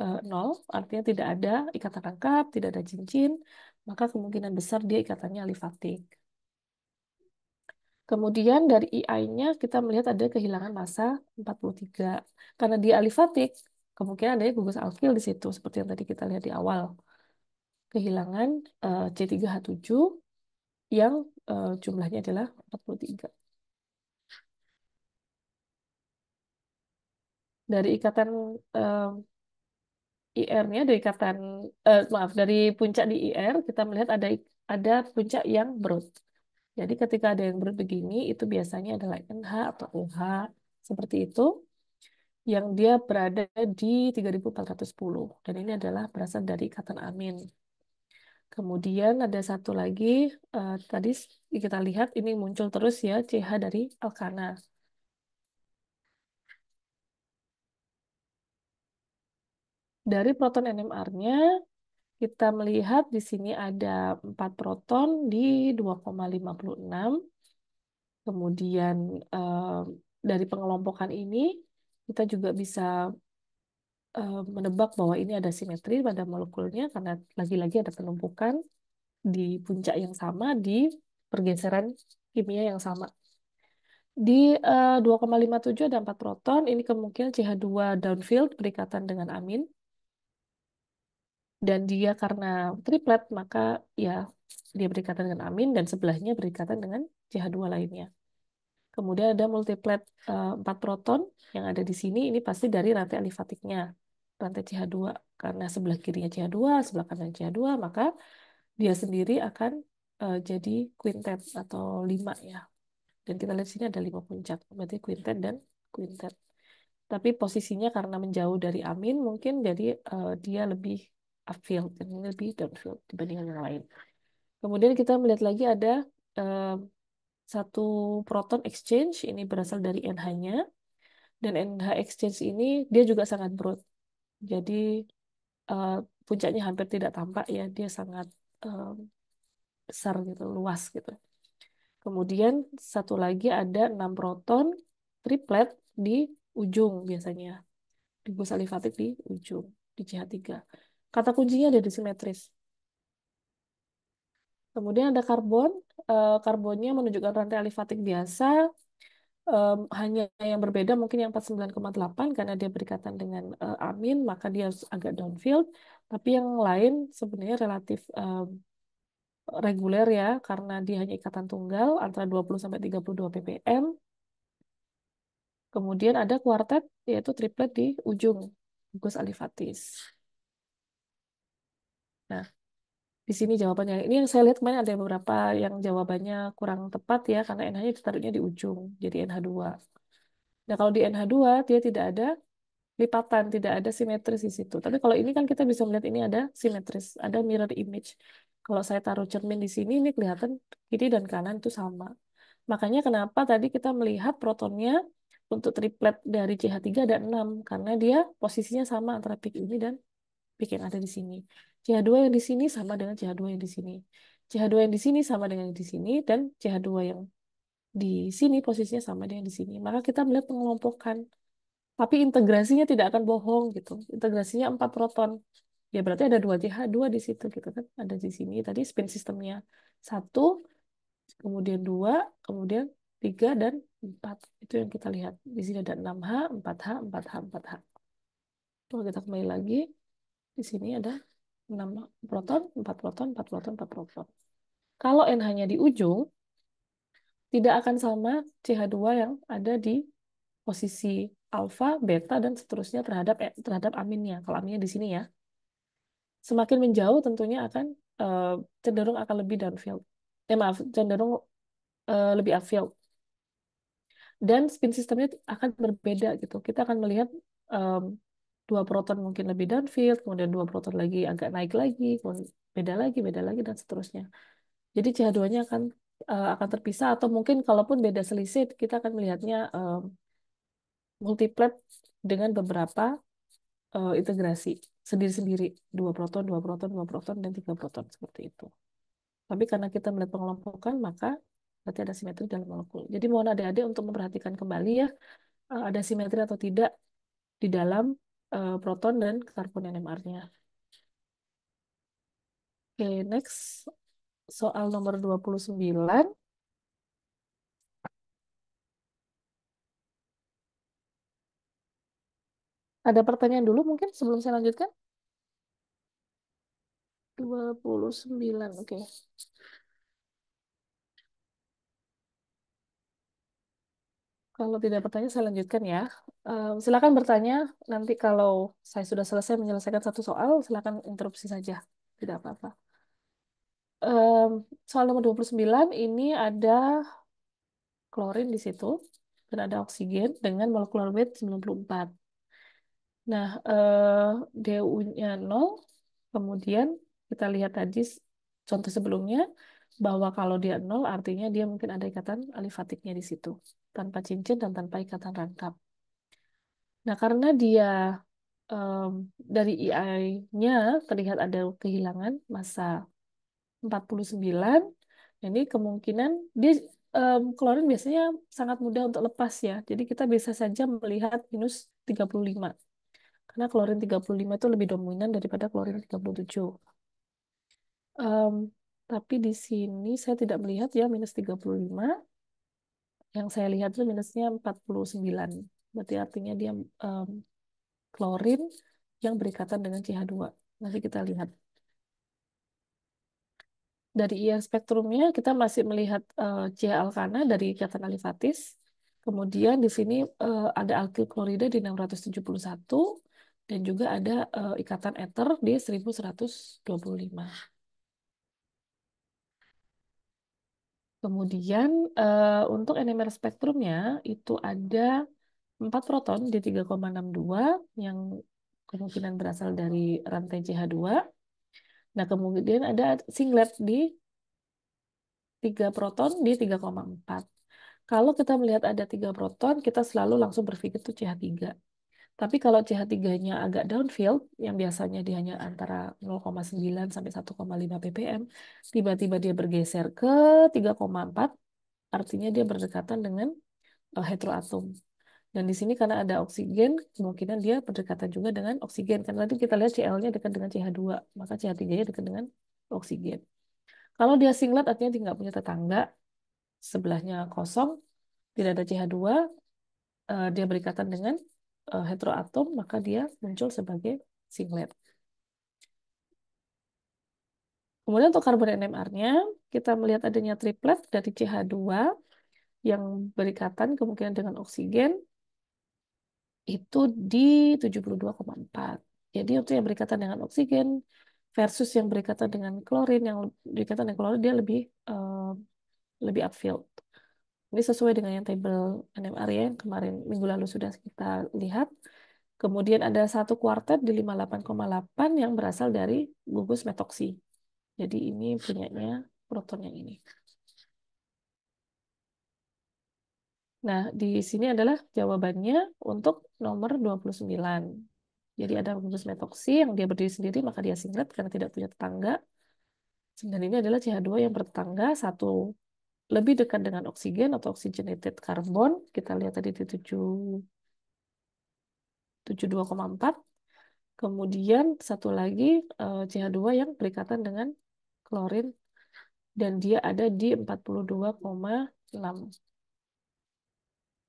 uh, eh, 0, artinya tidak ada ikatan rangkap, tidak ada cincin, maka kemungkinan besar dia ikatannya alifatik. Kemudian dari ei nya kita melihat ada kehilangan masa 43. Karena dia alifatik, kemungkinan adanya gugus alkil di situ, seperti yang tadi kita lihat di awal. Kehilangan eh, C3H7 yang eh, jumlahnya adalah 43. Dari ikatan uh, eh, IR-nya dari ikatan uh, maaf dari puncak di IR kita melihat ada ada puncak yang broad jadi ketika ada yang berat begini, itu biasanya adalah NH atau UH, seperti itu, yang dia berada di 3410. Dan ini adalah berasal dari ikatan amin. Kemudian ada satu lagi, uh, tadi kita lihat ini muncul terus ya, CH dari alkana. Dari proton NMR-nya, kita melihat di sini ada 4 proton di 2,56. Kemudian eh, dari pengelompokan ini kita juga bisa eh, menebak bahwa ini ada simetri pada molekulnya karena lagi-lagi ada penumpukan di puncak yang sama di pergeseran kimia yang sama. Di 2,57 eh, ada 4 proton, ini kemungkinan CH2 downfield berikatan dengan amin dan dia karena triplet maka ya dia berikatan dengan amin dan sebelahnya berikatan dengan CH2 lainnya. Kemudian ada multiplet uh, eh, 4 proton yang ada di sini ini pasti dari rantai alifatiknya, rantai CH2 karena sebelah kirinya CH2, sebelah kanan CH2 maka dia sendiri akan uh, jadi quintet atau lima ya. Dan kita lihat sini ada lima puncak, berarti quintet dan quintet. Tapi posisinya karena menjauh dari amin, mungkin jadi uh, dia lebih upfield yang lebih downfield dibandingkan yang lain. Kemudian kita melihat lagi ada eh, satu proton exchange ini berasal dari NH-nya dan NH exchange ini dia juga sangat broad. Jadi uh, puncaknya hampir tidak tampak ya, dia sangat um, besar gitu, luas gitu. Kemudian satu lagi ada 6 proton triplet di ujung biasanya. di Ribosalifatik di ujung di CH3 Kata kuncinya ada di simetris. Kemudian ada karbon. Eh, karbonnya menunjukkan rantai alifatik biasa. Hanya yang berbeda mungkin yang 49,8 karena dia berikatan dengan eh, amin, maka dia agak downfield. Tapi yang lain sebenarnya relatif reguler ya, karena dia hanya ikatan tunggal antara 20-32 ppm. Kemudian ada kuartet, yaitu triplet di ujung gugus alifatis. Nah, di sini jawabannya. Ini yang saya lihat kemarin ada beberapa yang jawabannya kurang tepat ya, karena NH-nya ditaruhnya di ujung, jadi NH2. Nah, kalau di NH2, dia tidak ada lipatan, tidak ada simetris di situ. Tapi kalau ini kan kita bisa melihat ini ada simetris, ada mirror image. Kalau saya taruh cermin di sini, ini kelihatan kiri dan kanan itu sama. Makanya kenapa tadi kita melihat protonnya untuk triplet dari CH3 ada 6, karena dia posisinya sama antara peak ini dan peak yang ada di sini. CH2 yang di sini sama dengan CH2 yang di sini. CH2 yang di sini sama dengan yang di sini, dan CH2 yang di sini posisinya sama dengan di sini. Maka kita melihat pengelompokan. Tapi integrasinya tidak akan bohong gitu. Integrasinya 4 proton. Ya berarti ada 2 CH2 di situ gitu kan. Ada di sini tadi spin sistemnya 1, kemudian 2, kemudian tiga dan empat Itu yang kita lihat. Di sini ada 6H, 4H, 4H, 4H. Kalau kita kembali lagi, di sini ada 6 proton, 4 proton, 4 proton, 4 proton. Kalau N hanya di ujung, tidak akan sama CH2 yang ada di posisi alfa, beta, dan seterusnya terhadap e, terhadap aminnya. Kalau aminnya di sini ya. Semakin menjauh tentunya akan uh, cenderung akan lebih downfield. Eh maaf, cenderung uh, lebih upfield. Dan spin sistemnya akan berbeda gitu. Kita akan melihat um, dua proton mungkin lebih downfield, kemudian dua proton lagi agak naik lagi, beda lagi, beda lagi dan seterusnya. Jadi CH2-nya akan uh, akan terpisah atau mungkin kalaupun beda selisih kita akan melihatnya uh, multiplet dengan beberapa uh, integrasi sendiri-sendiri dua proton, dua proton, dua proton dan tiga proton seperti itu. Tapi karena kita melihat pengelompokan maka berarti ada simetri dalam molekul. Jadi mohon adik-adik untuk memperhatikan kembali ya ada simetri atau tidak di dalam uh, proton dan karbon NMR-nya. Oke, okay, next. Soal nomor 29. Ada pertanyaan dulu mungkin sebelum saya lanjutkan? 29, oke. Okay. Kalau tidak bertanya, saya lanjutkan ya. Um, silakan bertanya. Nanti kalau saya sudah selesai menyelesaikan satu soal, silakan interupsi saja. Tidak apa-apa. Um, soal nomor 29 ini ada klorin di situ. Dan ada oksigen dengan molekular weight 94. Nah, uh, eh, DU-nya 0. Kemudian kita lihat tadi contoh sebelumnya bahwa kalau dia nol artinya dia mungkin ada ikatan alifatiknya di situ tanpa cincin dan tanpa ikatan rangkap. Nah, karena dia um, dari EI-nya terlihat ada kehilangan masa 49, nah ini kemungkinan dia um, klorin biasanya sangat mudah untuk lepas ya. Jadi kita bisa saja melihat minus 35. Karena klorin 35 itu lebih dominan daripada klorin 37. Um, tapi di sini saya tidak melihat ya minus 35 yang saya lihat itu minusnya 49. Berarti artinya dia um, klorin yang berikatan dengan CH2. Nanti kita lihat. Dari IR spektrumnya kita masih melihat uh, eh, CH alkana dari ikatan alifatis. Kemudian di sini uh, ada alkil klorida di 671 dan juga ada uh, ikatan eter di 1125. Kemudian uh, untuk NMR spektrumnya itu ada 4 proton D3,62 yang kemungkinan berasal dari rantai CH2. Nah, kemudian ada singlet di 3 proton di 3,4. Kalau kita melihat ada 3 proton, kita selalu langsung berpikir itu CH3. Tapi kalau CH3-nya agak downfield, yang biasanya dia hanya antara 0,9 sampai 1,5 ppm, tiba-tiba dia bergeser ke 3,4, artinya dia berdekatan dengan eh, heteroatom. Dan di sini karena ada oksigen, kemungkinan dia berdekatan juga dengan oksigen. Karena nanti kita lihat Cl-nya dekat dengan CH2, maka CH3-nya dekat dengan oksigen. Kalau dia singlet, artinya dia nggak punya tetangga, sebelahnya kosong, tidak ada CH2, eh, dia berdekatan dengan Eh, heteroatom, maka dia muncul sebagai singlet. Kemudian untuk karbon NMR-nya, kita melihat adanya triplet dari CH2 yang berikatan kemungkinan dengan oksigen itu di 72,4. Jadi untuk yang berikatan dengan oksigen versus yang berikatan dengan klorin, yang berikatan dengan klorin dia lebih uh, lebih upfield. Ini sesuai dengan yang table NMR ya, yang kemarin minggu lalu sudah kita lihat. Kemudian ada satu kuartet di 58,8 yang berasal dari gugus metoksi. Jadi ini punyanya proton yang ini. Nah, di sini adalah jawabannya untuk nomor 29. Jadi ada gugus metoksi yang dia berdiri sendiri, maka dia singlet karena tidak punya tetangga. Dan ini adalah CH2 yang bertetangga, satu lebih dekat dengan oksigen atau oxygenated carbon. Kita lihat tadi di 72,4. Kemudian satu lagi eh, CH2 yang berikatan dengan klorin dan dia ada di 42,6.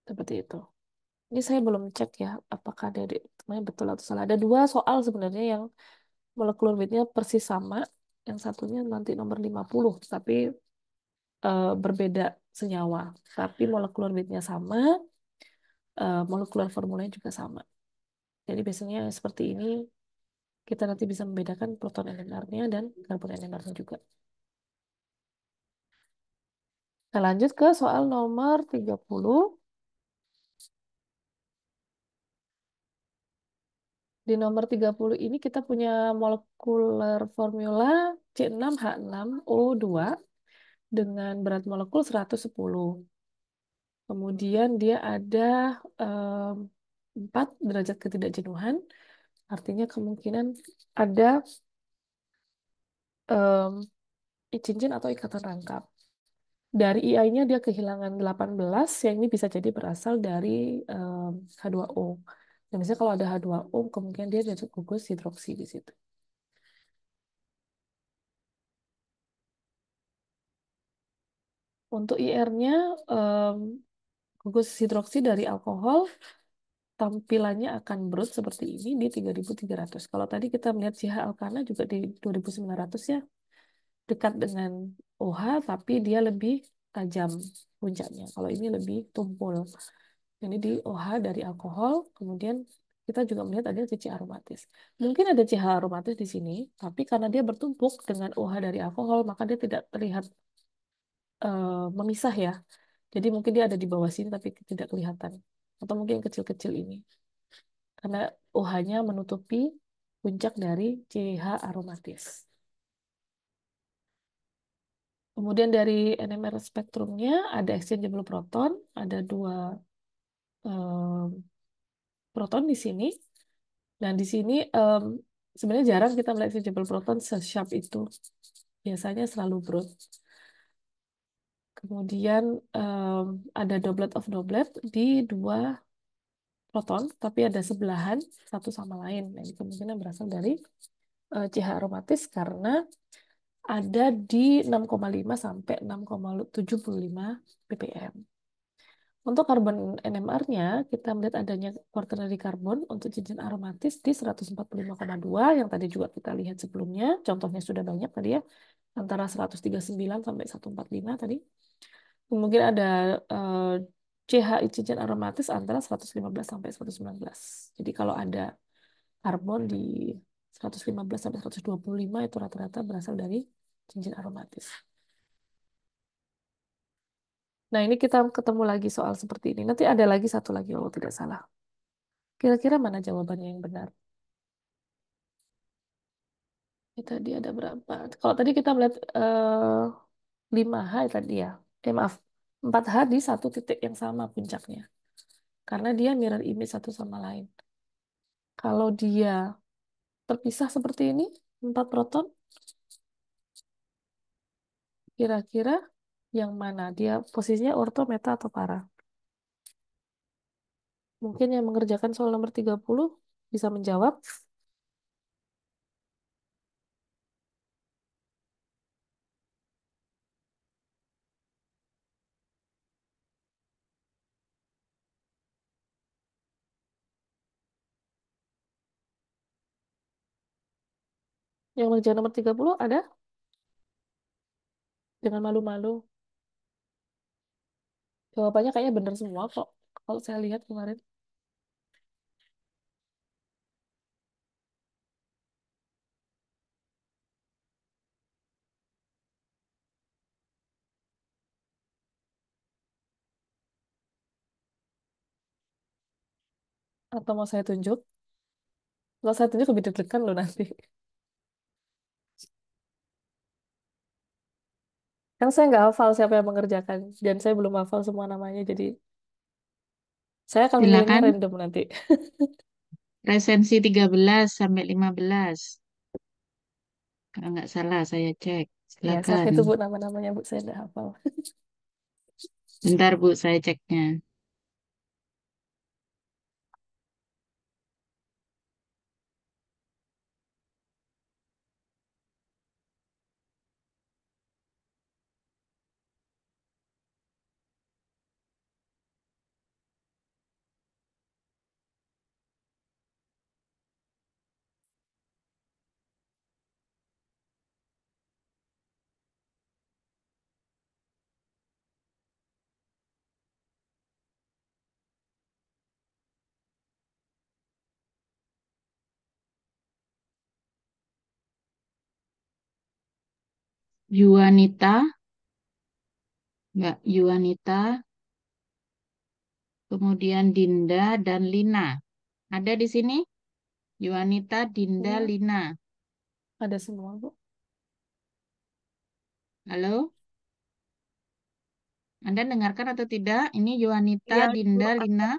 Seperti itu. Ini saya belum cek ya apakah dari betul atau salah. Ada dua soal sebenarnya yang molekul weight persis sama. Yang satunya nanti nomor 50, tapi uh, berbeda senyawa, tapi molekul orbitnya sama, uh, molekular formulanya juga sama. Jadi biasanya seperti ini kita nanti bisa membedakan proton NMR-nya dan karbon NMR-nya juga. Kita lanjut ke soal nomor 30. Di nomor 30 ini kita punya molekular formula C6H6O2 dengan berat molekul 110. Kemudian dia ada um, eh, 4 derajat ketidakjenuhan, artinya kemungkinan ada um, cincin atau ikatan rangkap. Dari ei nya dia kehilangan 18, yang ini bisa jadi berasal dari um, eh, H2O. Dan misalnya kalau ada H2O, kemungkinan dia jatuh gugus hidroksi di situ. Untuk IR-nya, um, gugus hidroksi dari alkohol tampilannya akan brut seperti ini di 3300. Kalau tadi kita melihat CH alkana juga di 2900 ya. Dekat dengan OH tapi dia lebih tajam puncaknya. Kalau ini lebih tumpul. Ini di OH dari alkohol, kemudian kita juga melihat ada CH aromatis. Mungkin ada CH aromatis di sini, tapi karena dia bertumpuk dengan OH dari alkohol, maka dia tidak terlihat uh, memisah ya. Jadi mungkin dia ada di bawah sini tapi tidak kelihatan. Atau mungkin kecil-kecil ini. Karena OH-nya menutupi puncak dari CH aromatis. Kemudian dari NMR spektrumnya ada exchangeable proton, ada dua um, proton di sini. Dan di sini um, sebenarnya jarang kita melihat exchangeable proton se-sharp itu. Biasanya selalu broad. Kemudian um, ada doublet of doublet di dua proton, tapi ada sebelahan satu sama lain. Nah, ini kemungkinan berasal dari uh, eh, CH aromatis karena ada di 6,5 sampai 6,75 ppm. Untuk karbon NMR-nya, kita melihat adanya quaternary karbon untuk cincin aromatis di 145,2 yang tadi juga kita lihat sebelumnya. Contohnya sudah banyak tadi ya, antara 139 sampai 145 tadi mungkin ada uh, eh, CHI cincin aromatis antara 115 sampai 119. Jadi kalau ada karbon di 115 sampai 125 itu rata-rata berasal dari cincin aromatis. Nah, ini kita ketemu lagi soal seperti ini. Nanti ada lagi satu lagi kalau tidak salah. Kira-kira mana jawabannya yang benar? Ini tadi ada berapa? Kalau tadi kita melihat uh, eh, 5H tadi ya eh maaf, empat H di satu titik yang sama puncaknya. Karena dia mirror image satu sama lain. Kalau dia terpisah seperti ini, empat proton, kira-kira yang mana? Dia posisinya orto, meta, atau para? Mungkin yang mengerjakan soal nomor 30 bisa menjawab. Yang kerja nomor 30 ada? Dengan malu-malu. Jawabannya kayaknya benar semua kok. Kalau saya lihat kemarin. Atau mau saya tunjuk? Kalau saya tunjuk lebih deg-degan loh nanti. Yang saya nggak hafal siapa yang mengerjakan dan saya belum hafal semua namanya. Jadi saya akan memilihnya Silakan random nanti. resensi 13 sampai 15. Kalau nggak salah saya cek. Ya, saya Silakan. itu Bu nama-namanya Bu saya nggak hafal. Bentar Bu, saya ceknya. Yuanita, Mbak Yuanita, kemudian Dinda dan Lina. Ada di sini? Yuanita, Dinda, ya. Lina. Ada semua, Bu. Halo? Anda dengarkan atau tidak? Ini Yuanita, ya, Dinda, Bu. Lina.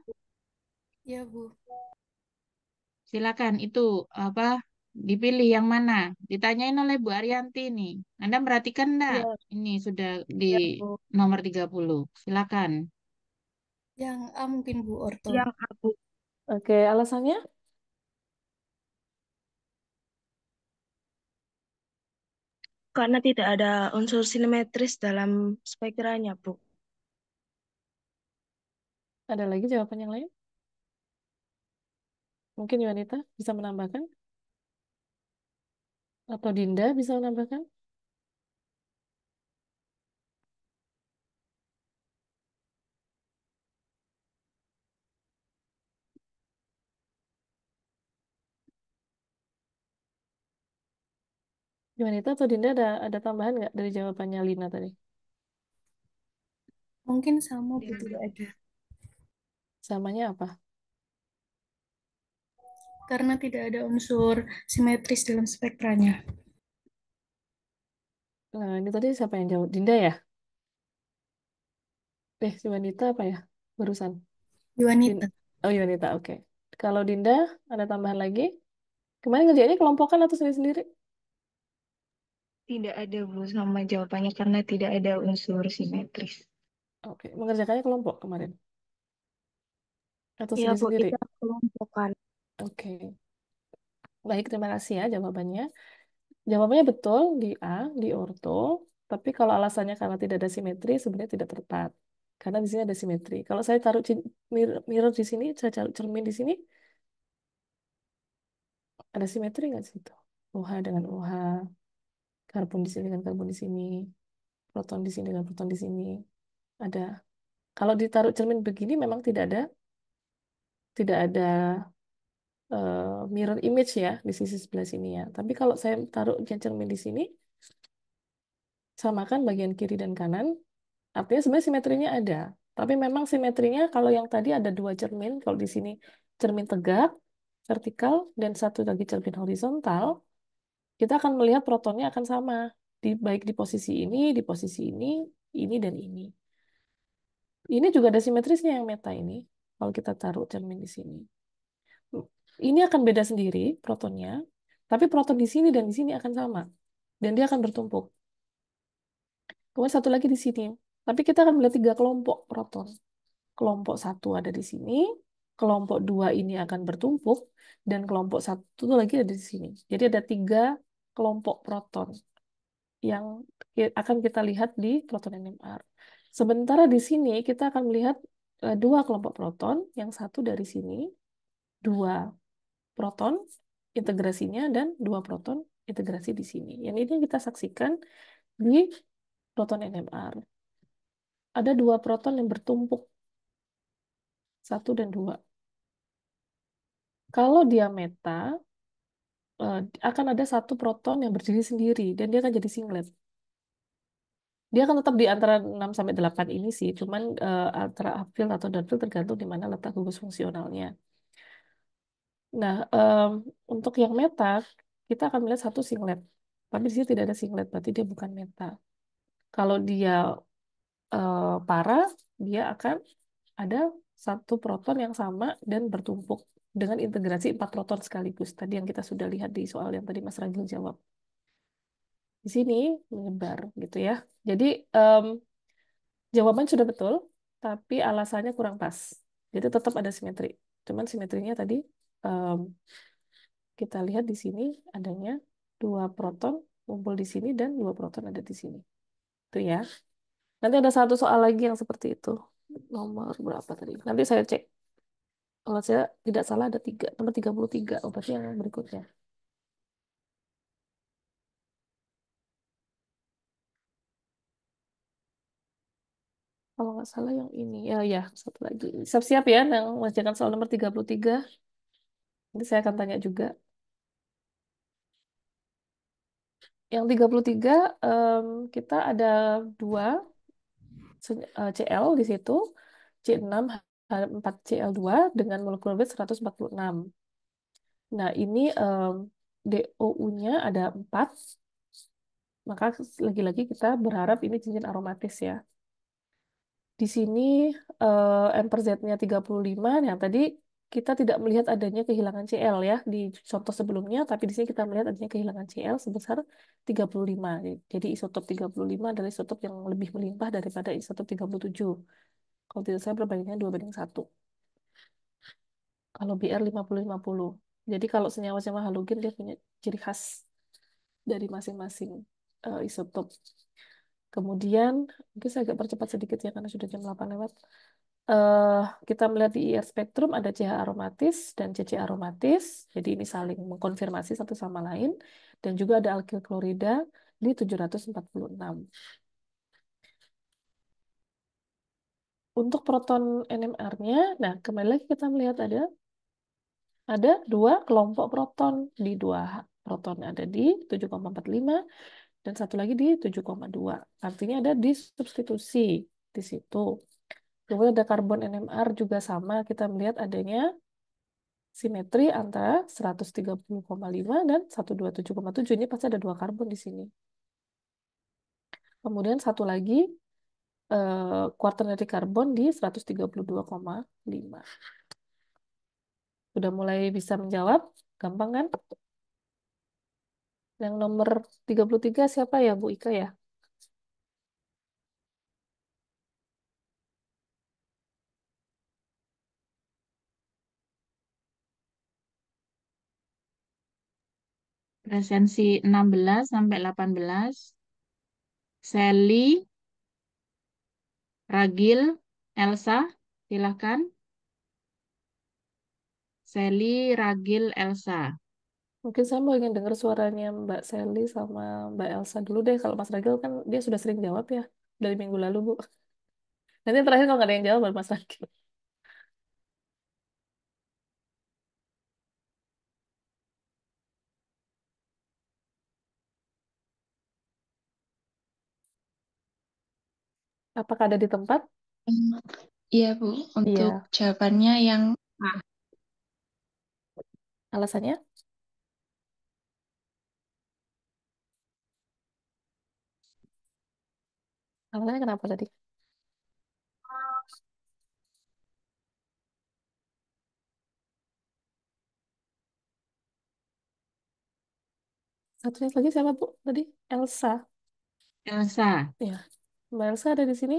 Ya, Bu. Silakan, itu apa dipilih yang mana? Ditanyain oleh Bu Arianti nih. Anda perhatikan enggak? Ya. Ini sudah di ya, nomor 30. Silakan. Yang A mungkin Bu Orto. Yang A Oke, alasannya? Karena tidak ada unsur sinemetris dalam spektranya, Bu. Ada lagi jawaban yang lain? Mungkin wanita bisa menambahkan? Atau Dinda bisa menambahkan? Gimana itu atau Dinda ada ada tambahan nggak dari jawabannya Lina tadi? Mungkin sama Bu tidak ada. Samanya apa? karena tidak ada unsur simetris dalam spektranya. Nah, ini tadi siapa yang jawab? Dinda ya? Eh, si wanita apa ya? Barusan. Yuanita. wanita. Oh, wanita oke. Okay. Kalau Dinda, ada tambahan lagi? Kemarin kerjanya kelompokan atau sendiri-sendiri? Tidak ada, Bu, sama jawabannya karena tidak ada unsur simetris. Oke, okay. mengerjakannya kelompok kemarin? Atau sendiri-sendiri? Iya, Bu, kita kelompokan. Oke. Baik, terima kasih ya jawabannya. Jawabannya betul di A, di orto. Tapi kalau alasannya karena tidak ada simetri, sebenarnya tidak tepat. Karena di sini ada simetri. Kalau saya taruh mirror di sini, saya taruh cermin di sini, ada simetri nggak di situ? OH dengan OH, karbon di sini dengan karbon di sini, proton di sini dengan proton di sini. Ada. Kalau ditaruh cermin begini, memang tidak ada, tidak ada Eh, mirror image ya di sisi sebelah sini ya. Tapi kalau saya taruh cermin di sini, samakan bagian kiri dan kanan, artinya sebenarnya simetrinya ada. Tapi memang simetrinya kalau yang tadi ada dua cermin, kalau di sini cermin tegak, vertikal, dan satu lagi cermin horizontal, kita akan melihat protonnya akan sama. Di, baik di posisi ini, di posisi ini, ini, dan ini. Ini juga ada simetrisnya yang meta ini, kalau kita taruh cermin di sini. Ini akan beda sendiri protonnya, tapi proton di sini dan di sini akan sama. Dan dia akan bertumpuk. Kemudian satu lagi di sini. Tapi kita akan melihat tiga kelompok proton. Kelompok satu ada di sini, kelompok dua ini akan bertumpuk, dan kelompok satu lagi ada di sini. Jadi ada tiga kelompok proton yang akan kita lihat di proton NMR. Sementara di sini kita akan melihat eh, dua kelompok proton, yang satu dari sini, dua proton integrasinya dan dua proton integrasi di sini. Yang ini kita saksikan di proton NMR. Ada dua proton yang bertumpuk. Satu dan dua. Kalau dia meta, eh, akan ada satu proton yang berdiri sendiri, dan dia akan jadi singlet dia akan tetap di antara 6 sampai 8 ini sih, cuman eh, antara upfield atau downfield tergantung di mana letak gugus fungsionalnya. Nah, um, untuk yang meta, kita akan melihat satu singlet. Tapi di sini tidak ada singlet, berarti dia bukan meta. Kalau dia uh, eh, para, dia akan ada satu proton yang sama dan bertumpuk dengan integrasi empat proton sekaligus. Tadi yang kita sudah lihat di soal yang tadi Mas Ragil jawab. Di sini menyebar gitu ya. Jadi um, jawaban sudah betul, tapi alasannya kurang pas. Jadi tetap ada simetri. Cuman simetrinya tadi um, kita lihat di sini adanya dua proton ngumpul di sini dan dua proton ada di sini. Itu ya. Nanti ada satu soal lagi yang seperti itu. Nomor berapa tadi? Nanti saya cek. Kalau saya tidak salah ada tiga, nomor 33, obatnya yang berikutnya. Kalau nggak salah yang ini. Ya, ya, satu lagi. Siap-siap ya, yang mengerjakan soal nomor 33. Nanti saya akan tanya juga. Yang 33, um, kita ada dua eh, CL di situ, C6 4Cl2 dengan molekul weight 146. Nah, ini um, DOU-nya ada 4, maka lagi-lagi kita berharap ini cincin aromatis ya. Di sini uh, eh, M per Z-nya 35, yang nah, tadi kita tidak melihat adanya kehilangan CL ya di contoh sebelumnya, tapi di sini kita melihat adanya kehilangan CL sebesar 35. Jadi isotop 35 adalah isotop yang lebih melimpah daripada isotop 37. Kalau tidak saya perbandingannya 2 banding 1. Kalau BR 50-50. Jadi kalau senyawa senyawa halogen dia punya ciri khas dari masing-masing uh, isotop. Kemudian, mungkin saya agak percepat sedikit ya karena sudah jam 8 lewat. Uh, kita melihat di IR spektrum ada CH aromatis dan CC aromatis. Jadi ini saling mengkonfirmasi satu sama lain. Dan juga ada alkil klorida di 746. Untuk proton NMR-nya, nah kembali lagi kita melihat ada ada dua kelompok proton di dua proton ada di 7,45 dan satu lagi di 7,2. Artinya ada disubstitusi di situ. Kemudian ada karbon NMR juga sama, kita melihat adanya simetri antara 130,5 dan 127,7. Ini pasti ada dua karbon di sini. Kemudian satu lagi, eh, karbon di 132,5. Sudah mulai bisa menjawab? Gampang kan? Yang nomor 33 siapa ya, Bu Ika ya? resensi 16 sampai 18. Sally, Ragil, Elsa, silakan. Sally, Ragil, Elsa. Mungkin saya mau ingin dengar suaranya Mbak Sally sama Mbak Elsa dulu deh. Kalau Mas Ragil kan dia sudah sering jawab ya dari minggu lalu, Bu. Nanti terakhir kalau nggak ada yang jawab Mas Ragil. Apakah ada di tempat? Hmm, iya, Bu. Untuk Iya. jawabannya yang Alasannya? Alasannya kenapa tadi? Satunya lagi siapa, Bu? Tadi Elsa. Elsa. Ya. Mbak Elsa ada di sini?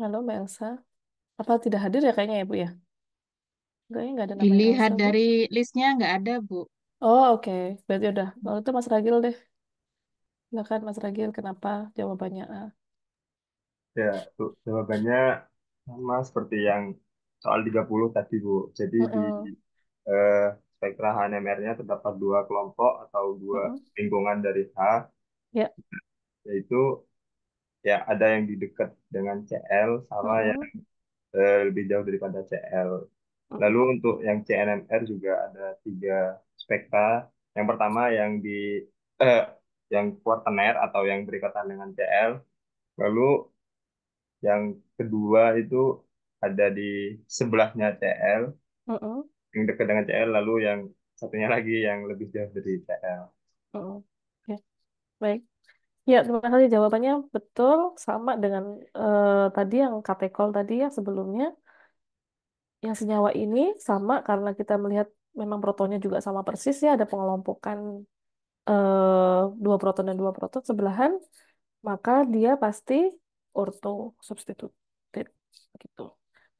Halo Mbak Elsa. Apa tidak hadir ya kayaknya ya Bu ya? Kayaknya nggak ada nama Dilihat Elsa Bu. dari listnya nggak ada, Bu. Oh oke, Berarti udah. Kalau oh, itu Mas Ragil deh. Silakan Mas Ragil, kenapa jawabannya A? Ya, Bu. Jawabannya sama seperti yang soal 30 tadi, Bu. Jadi di Mm-mm. eh, spektra HNMR-nya terdapat dua kelompok atau dua lingkungan dari H, Ya. yaitu ya ada yang di dekat dengan CL sama yang eh, lebih jauh daripada CL. Lalu untuk yang CNMR juga ada tiga spektra. Yang pertama yang di eh, yang kuartener atau yang berikatan dengan CL. Lalu yang kedua itu ada di sebelahnya TL yang dekat dengan CL, lalu yang satunya lagi yang lebih jauh dari CL. uh -uh. Ya. Baik. Ya, terima kasih jawabannya betul sama dengan uh, tadi yang katekol tadi ya sebelumnya. Yang senyawa ini sama karena kita melihat memang protonnya juga sama persis ya, ada pengelompokan uh, dua proton dan dua proton sebelahan, maka dia pasti ortho substituted gitu.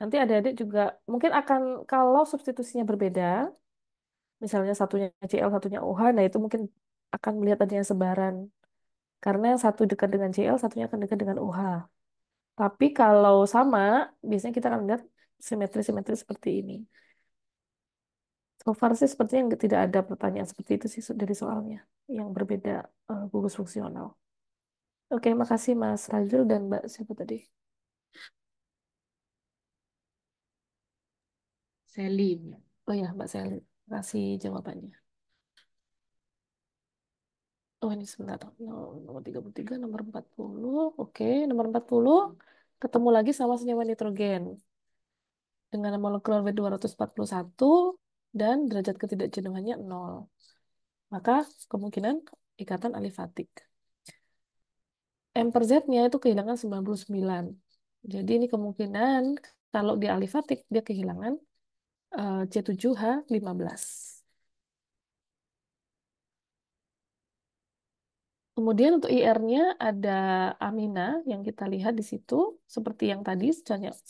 Nanti adik-adik juga mungkin akan kalau substitusinya berbeda, misalnya satunya CL satunya OH, nah itu mungkin akan melihat adanya sebaran. Karena yang satu dekat dengan CL, satunya akan dekat dengan OH. Tapi kalau sama, biasanya kita akan lihat simetri-simetri seperti ini. So far sih sepertinya tidak ada pertanyaan seperti itu sih dari soalnya yang berbeda uh, gugus fungsional. Oke, makasih Mas Fajrul dan Mbak siapa tadi? Selim. Oh ya, Mbak Selim. Makasih jawabannya. Oh ini sebentar, nomor 33, nomor 40. Oke, nomor 40 ketemu lagi sama senyawa nitrogen dengan molekul W241 dan derajat ketidakjenuhannya 0. Maka kemungkinan ikatan alifatik. M per Z-nya itu kehilangan 99. Jadi ini kemungkinan kalau dia alifatik, dia kehilangan C7H eh, 15. Kemudian untuk IR-nya ada amina yang kita lihat di situ, seperti yang tadi,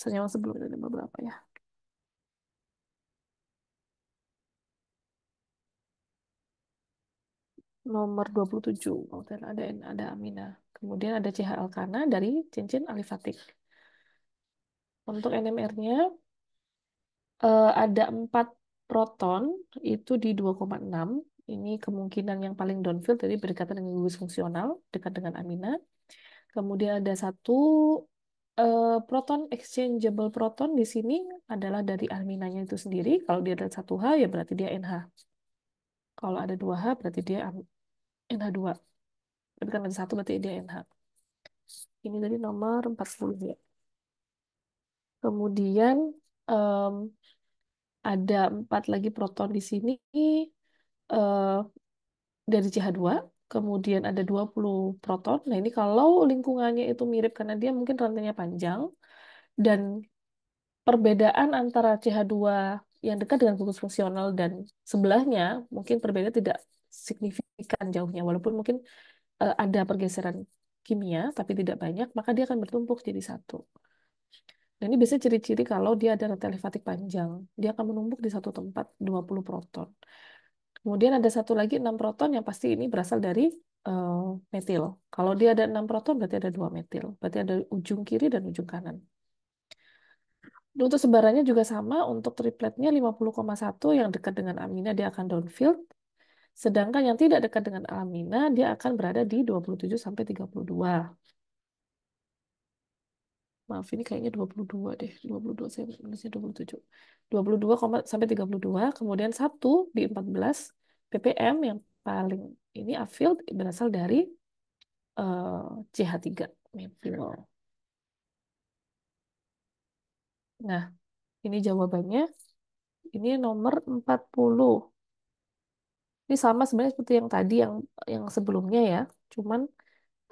senyawa sebelumnya ada beberapa ya. Nomor 27, oh, ada, ada amina. Kemudian ada CHL karena dari cincin alifatik. Untuk NMR-nya eh, ada 4 proton itu di 2,6. Ini kemungkinan yang paling downfield jadi berdekatan dengan gugus fungsional dekat dengan amina. Kemudian ada satu eh, proton exchangeable proton di sini adalah dari aminanya itu sendiri. Kalau dia ada satu h ya berarti dia NH. Kalau ada 2H berarti dia NH2. Tapi kan lagi satu berarti dia NH. Ini dari nomor 40 ya. Kemudian um, ada empat lagi proton di sini uh, dari CH2. Kemudian ada 20 proton. Nah ini kalau lingkungannya itu mirip karena dia mungkin rantainya panjang. Dan perbedaan antara CH2 yang dekat dengan gugus fungsional dan sebelahnya mungkin perbedaan tidak signifikan jauhnya walaupun mungkin Eh, ada pergeseran kimia tapi tidak banyak, maka dia akan bertumpuk jadi satu. Nah, ini biasanya ciri-ciri kalau dia ada rantai lifatik panjang. Dia akan menumpuk di satu tempat 20 proton. Kemudian ada satu lagi 6 proton yang pasti ini berasal dari uh, metil. Kalau dia ada 6 proton berarti ada dua metil. Berarti ada ujung kiri dan ujung kanan. Untuk sebarannya juga sama, untuk tripletnya 50,1 yang dekat dengan amina dia akan downfield, Sedangkan yang tidak dekat dengan almina, dia akan berada di 27 sampai 32. Maaf, ini kayaknya 22 deh. 22, saya menulisnya 27. 22 sampai 32, kemudian 1 di 14 ppm yang paling ini afil berasal dari uh, eh, CH3 methylol. Nah, ini jawabannya. Ini nomor 40. Ini sama sebenarnya seperti yang tadi yang yang sebelumnya ya, cuman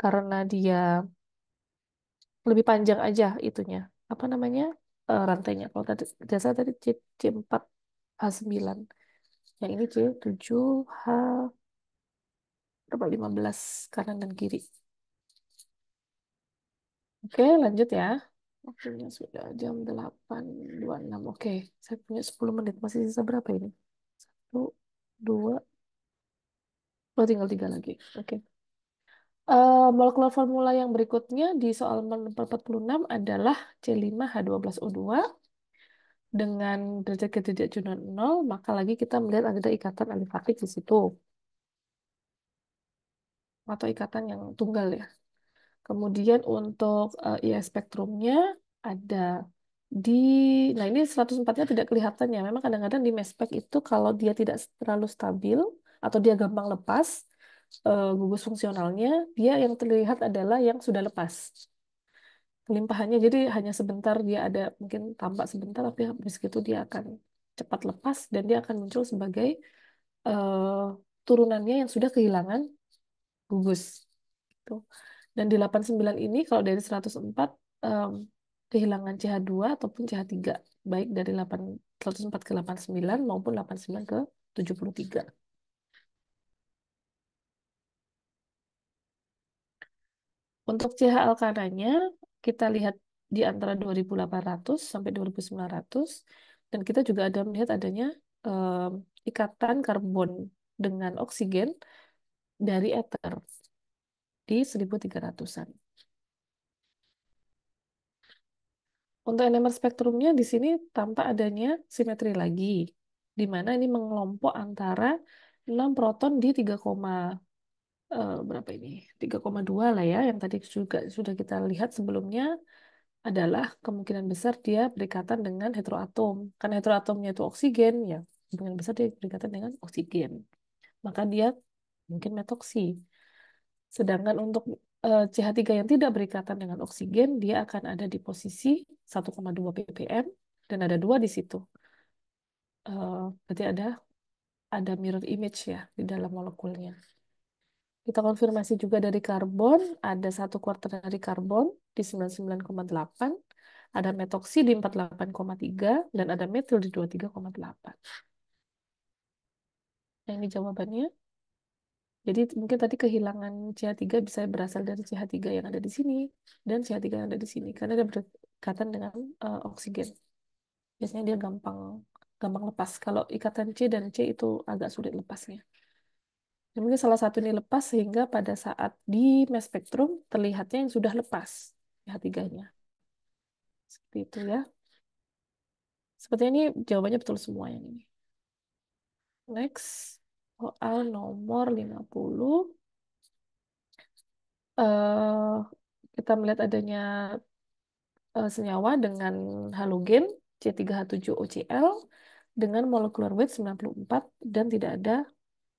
karena dia lebih panjang aja itunya. Apa namanya? E, rantainya. Kalau tadi dasar tadi C, C4 H9. Yang ini C7 H 15 kanan dan kiri. Oke, lanjut ya. Waktunya sudah jam 8.26. Oke, saya punya 10 menit. Masih sisa berapa ini? 1, 2, Lo oh, tinggal tiga lagi. Oke. Uh, eh, molekul formula yang berikutnya di soal nomor 46 adalah C5H12O2 dengan derajat ketidak junan 0, maka lagi kita melihat ada ikatan alifatik di situ. Atau ikatan yang tunggal ya. Kemudian untuk uh, eh, IS spektrumnya ada di nah ini 104-nya tidak kelihatannya. Memang kadang-kadang di spec itu kalau dia tidak terlalu stabil, atau dia gampang lepas uh, gugus fungsionalnya, dia yang terlihat adalah yang sudah lepas. Kelimpahannya jadi hanya sebentar dia ada mungkin tampak sebentar, tapi habis itu dia akan cepat lepas dan dia akan muncul sebagai uh, turunannya yang sudah kehilangan gugus. Gitu. Dan di 89 ini kalau dari 104 um, kehilangan CH2 ataupun CH3 baik dari 8, 104 ke 89 maupun 89 ke 73. Untuk CH alkananya kita lihat di antara 2800 sampai 2900 dan kita juga ada melihat adanya eh, ikatan karbon dengan oksigen dari eter di 1300-an. Untuk NMR spektrumnya di sini tampak adanya simetri lagi, di mana ini mengelompok antara 6 proton di Eh, berapa ini 3,2 lah ya yang tadi juga sudah kita lihat sebelumnya adalah kemungkinan besar dia berdekatan dengan heteroatom karena heteroatomnya itu oksigen ya kemungkinan besar dia berdekatan dengan oksigen maka dia mungkin metoksi sedangkan untuk eh, CH3 yang tidak berikatan dengan oksigen dia akan ada di posisi 1,2 ppm dan ada dua di situ eh, berarti ada ada mirror image ya di dalam molekulnya. Kita konfirmasi juga dari karbon, ada satu kuarter dari karbon di 99,8, ada metoksi di 48,3, dan ada metil di 23,8. Nah Ini jawabannya. Jadi mungkin tadi kehilangan CH3 bisa berasal dari CH3 yang ada di sini, dan CH3 yang ada di sini, karena ada berdekatan dengan uh, oksigen. Biasanya dia gampang gampang lepas. Kalau ikatan C dan C itu agak sulit lepasnya mungkin salah satu ini lepas sehingga pada saat di mass spectrum terlihatnya yang sudah lepas 3 ya, tiganya. Seperti itu ya. Sepertinya ini jawabannya betul semua yang ini. Next, soal nomor 50. Uh, eh, kita melihat adanya uh, senyawa dengan halogen C3H7OCl dengan molecular weight 94 dan tidak ada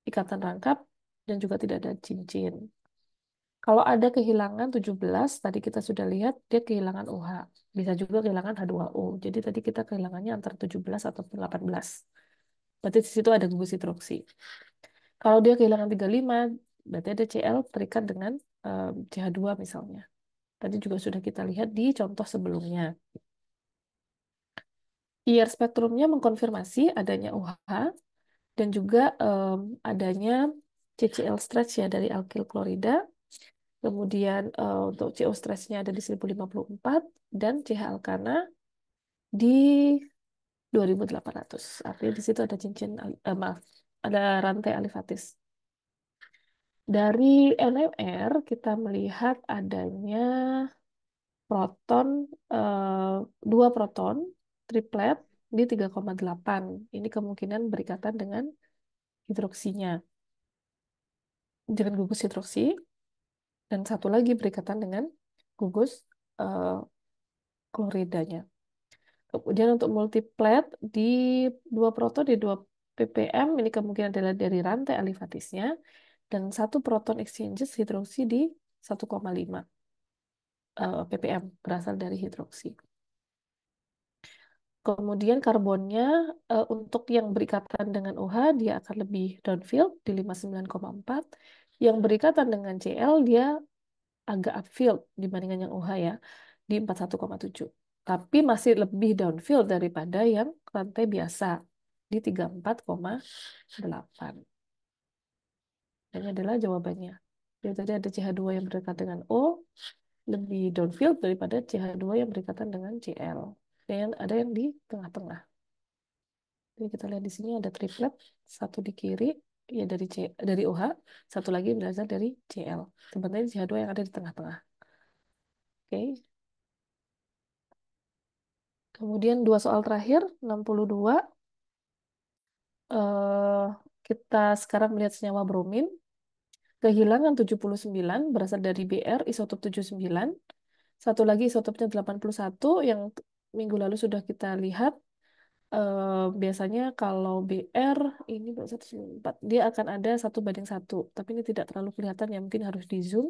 ikatan rangkap dan juga tidak ada cincin. Kalau ada kehilangan 17, tadi kita sudah lihat dia kehilangan UH. Bisa juga kehilangan H2O. Jadi tadi kita kehilangannya antara 17 ataupun 18. Berarti di situ ada gugus hidroksi. Kalau dia kehilangan 35, berarti ada Cl terikat dengan um, CH2 misalnya. Tadi juga sudah kita lihat di contoh sebelumnya. IR spektrumnya mengkonfirmasi adanya UH dan juga um, adanya CCl stretch ya dari alkil klorida. Kemudian uh, untuk CO stretch-nya ada di 1054 dan CH alkana di 2800. Artinya di situ ada cincin uh, maaf, ada rantai alifatis. Dari NMR kita melihat adanya proton eh, dua uh, proton triplet di 3,8. Ini kemungkinan berikatan dengan hidroksinya dengan gugus instruksi, dan satu lagi berikatan dengan gugus uh, kloridanya. Kemudian untuk multiplet di dua proton di dua ppm ini kemungkinan adalah dari rantai alifatisnya dan satu proton exchanges hidroksi di 1,5 uh, eh, ppm berasal dari hidroksi. Kemudian karbonnya uh, untuk yang berikatan dengan OH dia akan lebih downfield di 59,4 yang berikatan dengan CL dia agak upfield dibandingkan yang UH ya di 41,7. Tapi masih lebih downfield daripada yang rantai biasa di 34,8. Ini adalah jawabannya. Ya, tadi ada CH2 yang berdekatan dengan O, lebih downfield daripada CH2 yang berikatan dengan CL. Dan ada yang di tengah-tengah. Jadi kita lihat di sini ada triplet, satu di kiri, ya dari C dari OH, satu lagi berasal dari CL. Sebenarnya CH2 yang ada di tengah-tengah. Oke. Okay. Kemudian dua soal terakhir 62 eh kita sekarang melihat senyawa bromin kehilangan 79 berasal dari BR isotop 79. Satu lagi isotopnya 81 yang minggu lalu sudah kita lihat biasanya kalau BR ini 194 dia akan ada satu banding satu tapi ini tidak terlalu kelihatan ya mungkin harus di zoom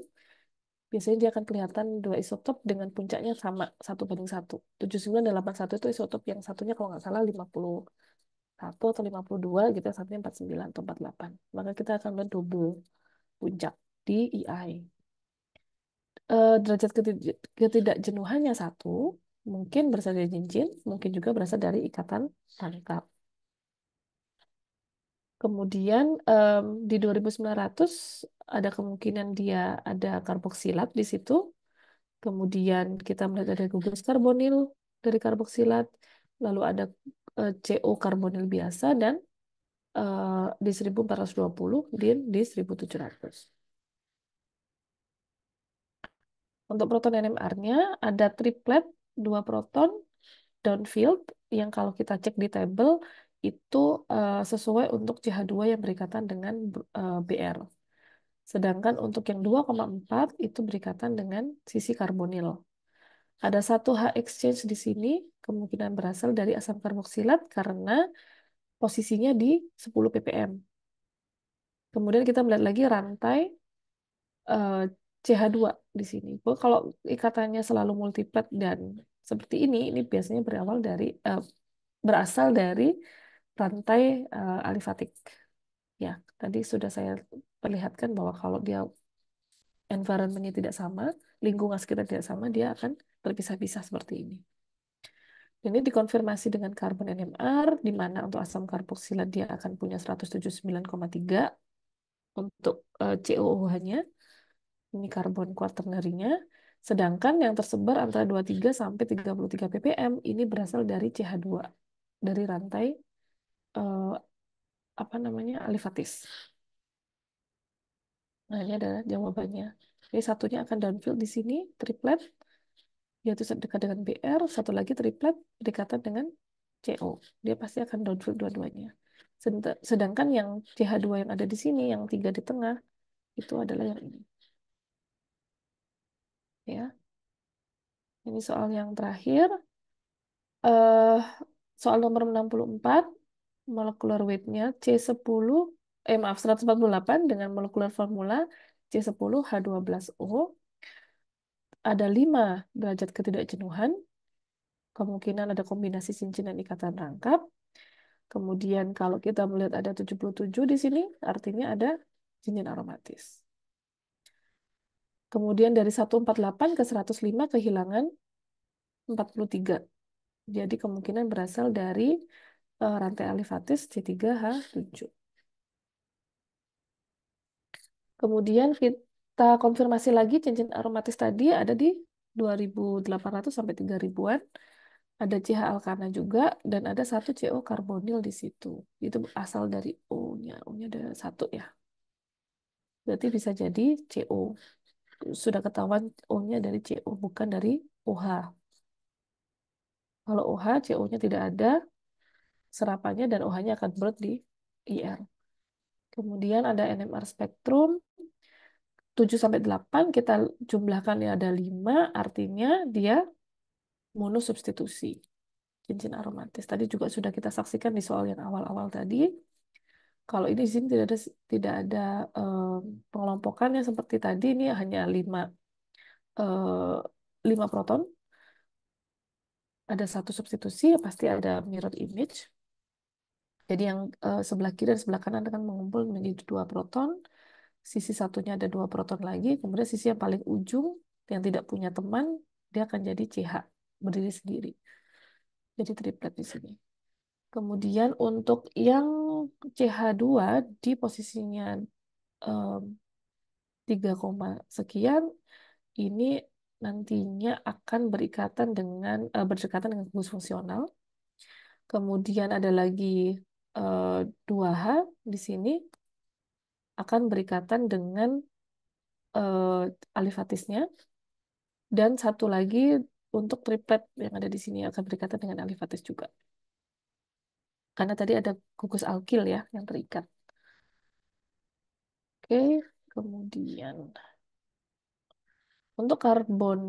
biasanya dia akan kelihatan dua isotop dengan puncaknya sama satu banding satu tujuh 79 delapan satu itu isotop yang satunya kalau nggak salah satu atau 52 gitu kita satunya 49 atau 48 maka kita akan lihat double puncak di EI Uh, derajat ketidakjenuhannya satu Mungkin berasal dari cincin, mungkin juga berasal dari ikatan tangkap. Kemudian um, di 2900 ada kemungkinan dia ada karboksilat di situ. Kemudian kita melihat ada gugus karbonil dari karboksilat, lalu ada uh, e, CO karbonil biasa dan uh, di 1420 dan di 1700. Untuk proton NMR-nya ada triplet dua proton downfield yang kalau kita cek di table itu uh, sesuai untuk CH2 yang berikatan dengan uh, BR. Sedangkan untuk yang 2,4 itu berikatan dengan sisi karbonil. Ada satu H exchange di sini, kemungkinan berasal dari asam karboksilat karena posisinya di 10 ppm. Kemudian kita melihat lagi rantai uh, eh, CH2 di sini. Kalau ikatannya selalu multiplet dan seperti ini, ini biasanya berawal dari uh, berasal dari rantai uh, alifatik. Ya, tadi sudah saya perlihatkan bahwa kalau dia environmentnya tidak sama, lingkungan sekitar tidak sama, dia akan terpisah-pisah seperti ini. Ini dikonfirmasi dengan karbon NMR, di mana untuk asam karboksilat dia akan punya 179,3 untuk eh, COOH-nya. Ini karbon kuaternarinya Sedangkan yang tersebar antara 23 sampai 33 ppm ini berasal dari CH2 dari rantai eh, apa namanya alifatis. Nah, ini adalah jawabannya. Jadi satunya akan downfield di sini triplet yaitu dekat dengan BR, satu lagi triplet berdekatan dengan CO. Dia pasti akan downfield dua-duanya. Sedangkan yang CH2 yang ada di sini, yang tiga di tengah, itu adalah yang ini ya. Ini soal yang terakhir. Uh, soal nomor 64, molekular weight-nya C10, eh maaf, 148 dengan molekular formula C10H12O. Ada 5 derajat ketidakjenuhan. Kemungkinan ada kombinasi cincin dan ikatan rangkap. Kemudian kalau kita melihat ada 77 di sini, artinya ada cincin aromatis. Kemudian dari 148 ke 105 kehilangan 43. Jadi kemungkinan berasal dari uh, rantai alifatis C3H7. Kemudian kita konfirmasi lagi cincin aromatis tadi ada di 2.800 sampai 3.000-an. Ada CH alkana juga dan ada satu CO karbonil di situ. Itu asal dari O-nya. O-nya ada satu ya. Berarti bisa jadi CO sudah ketahuan O-nya dari CO, bukan dari UH. Kalau UH, CO-nya tidak ada, serapannya dan OH-nya akan berat di IR. Kemudian ada NMR spektrum, 7-8 kita jumlahkan ya ada 5, artinya dia monosubstitusi cincin aromatis. Tadi juga sudah kita saksikan di soal yang awal-awal tadi. Kalau ini di sini tidak ada tidak ada um, pengelompokan seperti tadi ini hanya lima uh, proton. Ada satu substitusi ya pasti ada mirror image. Jadi yang uh, sebelah kiri dan sebelah kanan akan mengumpul menjadi dua proton. Sisi satunya ada dua proton lagi. Kemudian sisi yang paling ujung yang tidak punya teman dia akan jadi CH berdiri sendiri. Jadi triplet di sini. Kemudian untuk yang CH2 di posisinya tiga um, 3, sekian ini nantinya akan berikatan dengan uh, berdekatan dengan gugus fungsional. Kemudian ada lagi uh, eh, 2H di sini akan berikatan dengan uh, alifatisnya dan satu lagi untuk triplet yang ada di sini akan berikatan dengan alifatis juga karena tadi ada gugus alkil ya yang terikat. Oke, kemudian untuk karbon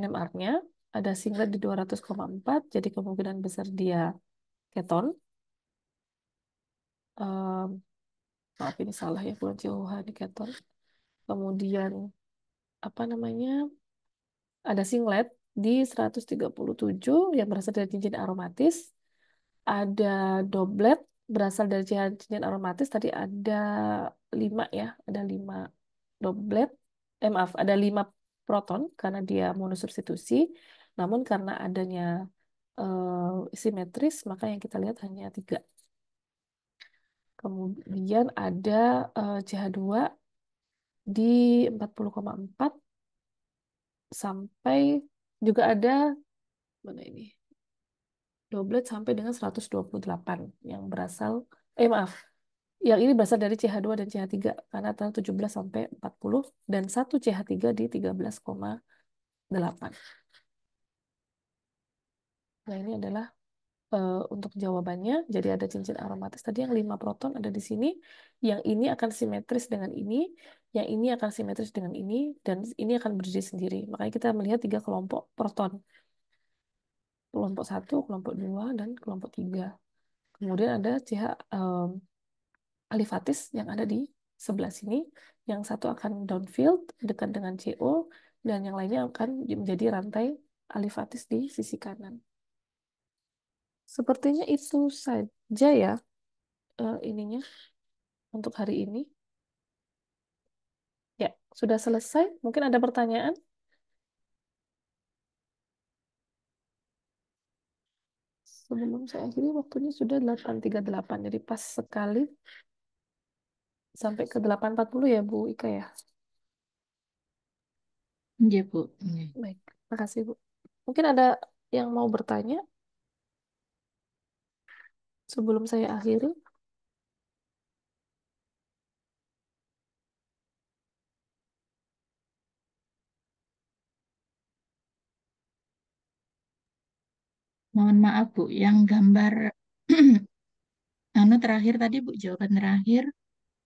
NMR-nya ada singlet di 200,4, jadi kemungkinan besar dia keton. Um, maaf ini salah ya, bukan COH di keton. Kemudian apa namanya? Ada singlet di 137 yang berasal dari cincin aromatis ada doblet berasal dari cincin aromatis tadi ada lima ya, ada lima doblet. Eh maaf, ada lima proton karena dia monosubstitusi. Namun karena adanya eh, simetris maka yang kita lihat hanya tiga. Kemudian ada uh, eh, CH2 di 40,4 sampai juga ada mana ini? doublet sampai dengan 128 yang berasal eh maaf yang ini berasal dari CH2 dan CH3 karena antara 17 sampai 40 dan 1 CH3 di 13,8. Nah, ini adalah uh, untuk jawabannya. Jadi ada cincin aromatis tadi yang 5 proton ada di sini, yang ini akan simetris dengan ini, yang ini akan simetris dengan ini dan ini akan berdiri sendiri. Makanya kita melihat tiga kelompok proton kelompok satu, kelompok dua, dan kelompok tiga. Kemudian ada pihak um, alifatis yang ada di sebelah sini, yang satu akan downfield dekat dengan CO, dan yang lainnya akan menjadi rantai alifatis di sisi kanan. Sepertinya itu saja ya uh, ininya untuk hari ini. Ya, sudah selesai. Mungkin ada pertanyaan? sebelum saya akhiri waktunya sudah 8.38 jadi pas sekali sampai ke 8.40 ya Bu Ika ya Iya Bu iya. baik makasih Bu mungkin ada yang mau bertanya sebelum saya akhiri Mohon maaf Bu, yang gambar anu terakhir tadi Bu, jawaban terakhir.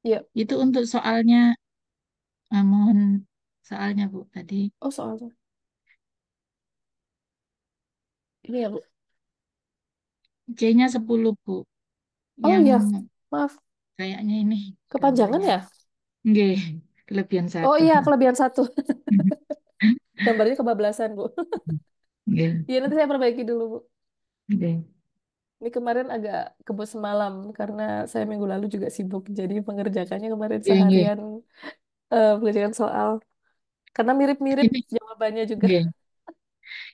Iya. Itu untuk soalnya uh, mohon soalnya Bu tadi. Oh, soalnya. Ini ya, Bu. C-nya 10, Bu. Oh Yang iya, maaf. Kayaknya ini kepanjangan ya? Nggih, kelebihan satu. Oh iya, kelebihan satu. Gambarnya kebablasan, Bu. Iya, Iya, nanti saya perbaiki dulu, Bu. Ini kemarin agak kebut semalam karena saya minggu lalu juga sibuk. Jadi mengerjakannya kemarin Iya, iya. seharian uh, mengerjakan soal. Karena mirip-mirip Ini, jawabannya juga. Iya.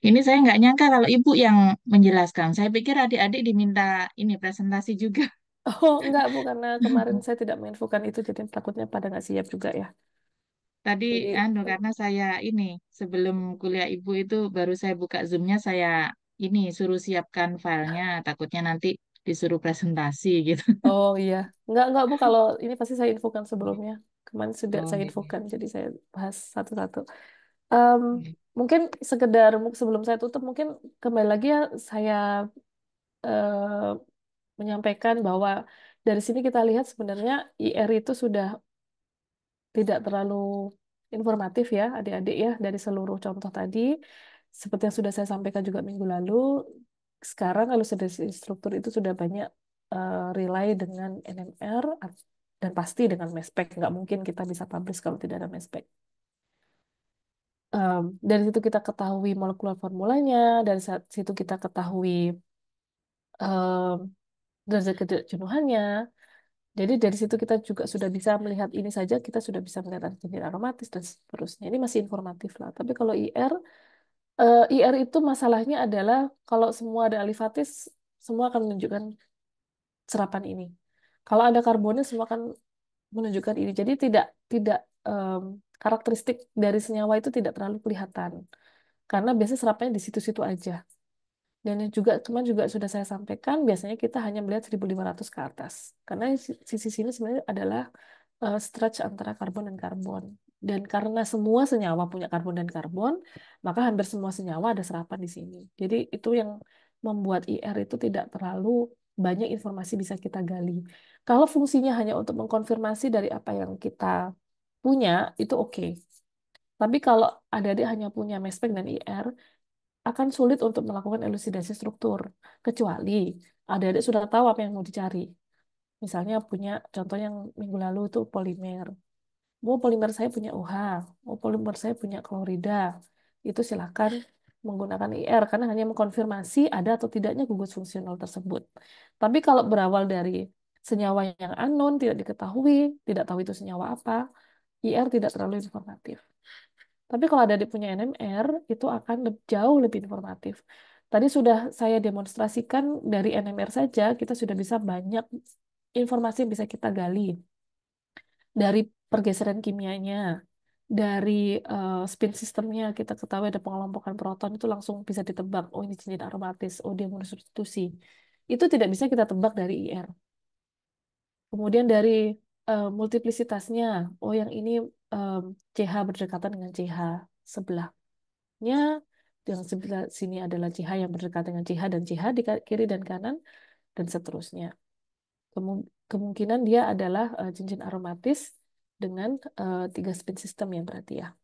Ini saya nggak nyangka kalau ibu yang menjelaskan. Saya pikir adik-adik diminta ini presentasi juga. Oh, enggak Bu, karena kemarin saya tidak menginfokan itu jadi takutnya pada nggak siap juga ya. Tadi, Jadi anu, ya. karena saya ini sebelum kuliah ibu itu baru saya buka Zoom-nya saya ini suruh siapkan filenya takutnya nanti disuruh presentasi gitu oh iya nggak nggak bu kalau ini pasti saya infokan sebelumnya kemarin sudah oh, saya iya, iya. infokan jadi saya bahas satu-satu um, mungkin sekedar sebelum saya tutup mungkin kembali lagi ya saya uh, menyampaikan bahwa dari sini kita lihat sebenarnya IR itu sudah tidak terlalu informatif ya adik-adik ya dari seluruh contoh tadi seperti yang sudah saya sampaikan juga minggu lalu, sekarang kalau sudah struktur itu sudah banyak uh, eh, rely dengan NMR dan pasti dengan MESPEC. Nggak mungkin kita bisa publish kalau tidak ada MESPEC. Um, dari situ kita ketahui molekular formulanya, dari situ kita ketahui um, derajat kejenuhannya. Jadi dari situ kita juga sudah bisa melihat ini saja, kita sudah bisa melihat jenis aromatis dan seterusnya. Ini masih informatif lah. Tapi kalau IR, Uh, eh, IR itu masalahnya adalah kalau semua ada alifatis, semua akan menunjukkan serapan ini. Kalau ada karbonnya, semua akan menunjukkan ini. Jadi tidak tidak um, karakteristik dari senyawa itu tidak terlalu kelihatan karena biasanya serapannya di situ-situ aja. Dan yang juga teman juga sudah saya sampaikan, biasanya kita hanya melihat 1500 ke atas. Karena sisi sini sebenarnya adalah uh, stretch antara karbon dan karbon. Dan karena semua senyawa punya karbon dan karbon, maka hampir semua senyawa ada serapan di sini. Jadi itu yang membuat IR itu tidak terlalu banyak informasi bisa kita gali. Kalau fungsinya hanya untuk mengkonfirmasi dari apa yang kita punya, itu oke. Okay. Tapi kalau adik-adik hanya punya mespek dan IR, akan sulit untuk melakukan elucidasi struktur. Kecuali adik-adik sudah tahu apa yang mau dicari. Misalnya punya contoh yang minggu lalu itu polimer oh polimer saya punya uH, oh polimer saya punya klorida, itu silakan menggunakan IR karena hanya mengkonfirmasi ada atau tidaknya gugus fungsional tersebut. Tapi kalau berawal dari senyawa yang anon, tidak diketahui, tidak tahu itu senyawa apa, IR tidak terlalu informatif. Tapi kalau ada yang punya NMR, itu akan lebih, jauh lebih informatif. Tadi sudah saya demonstrasikan dari NMR saja, kita sudah bisa banyak informasi yang bisa kita gali dari pergeseran kimianya dari uh, spin sistemnya kita ketahui ada pengelompokan proton itu langsung bisa ditebak oh ini cincin aromatis oh dia substitusi itu tidak bisa kita tebak dari IR kemudian dari uh, multiplisitasnya oh yang ini um, eh, CH berdekatan dengan CH sebelahnya yang sebelah sini adalah CH yang berdekatan dengan CH dan CH di kiri dan kanan dan seterusnya kemungkinan dia adalah uh, cincin aromatis dengan uh, tiga speed system yang berarti ya.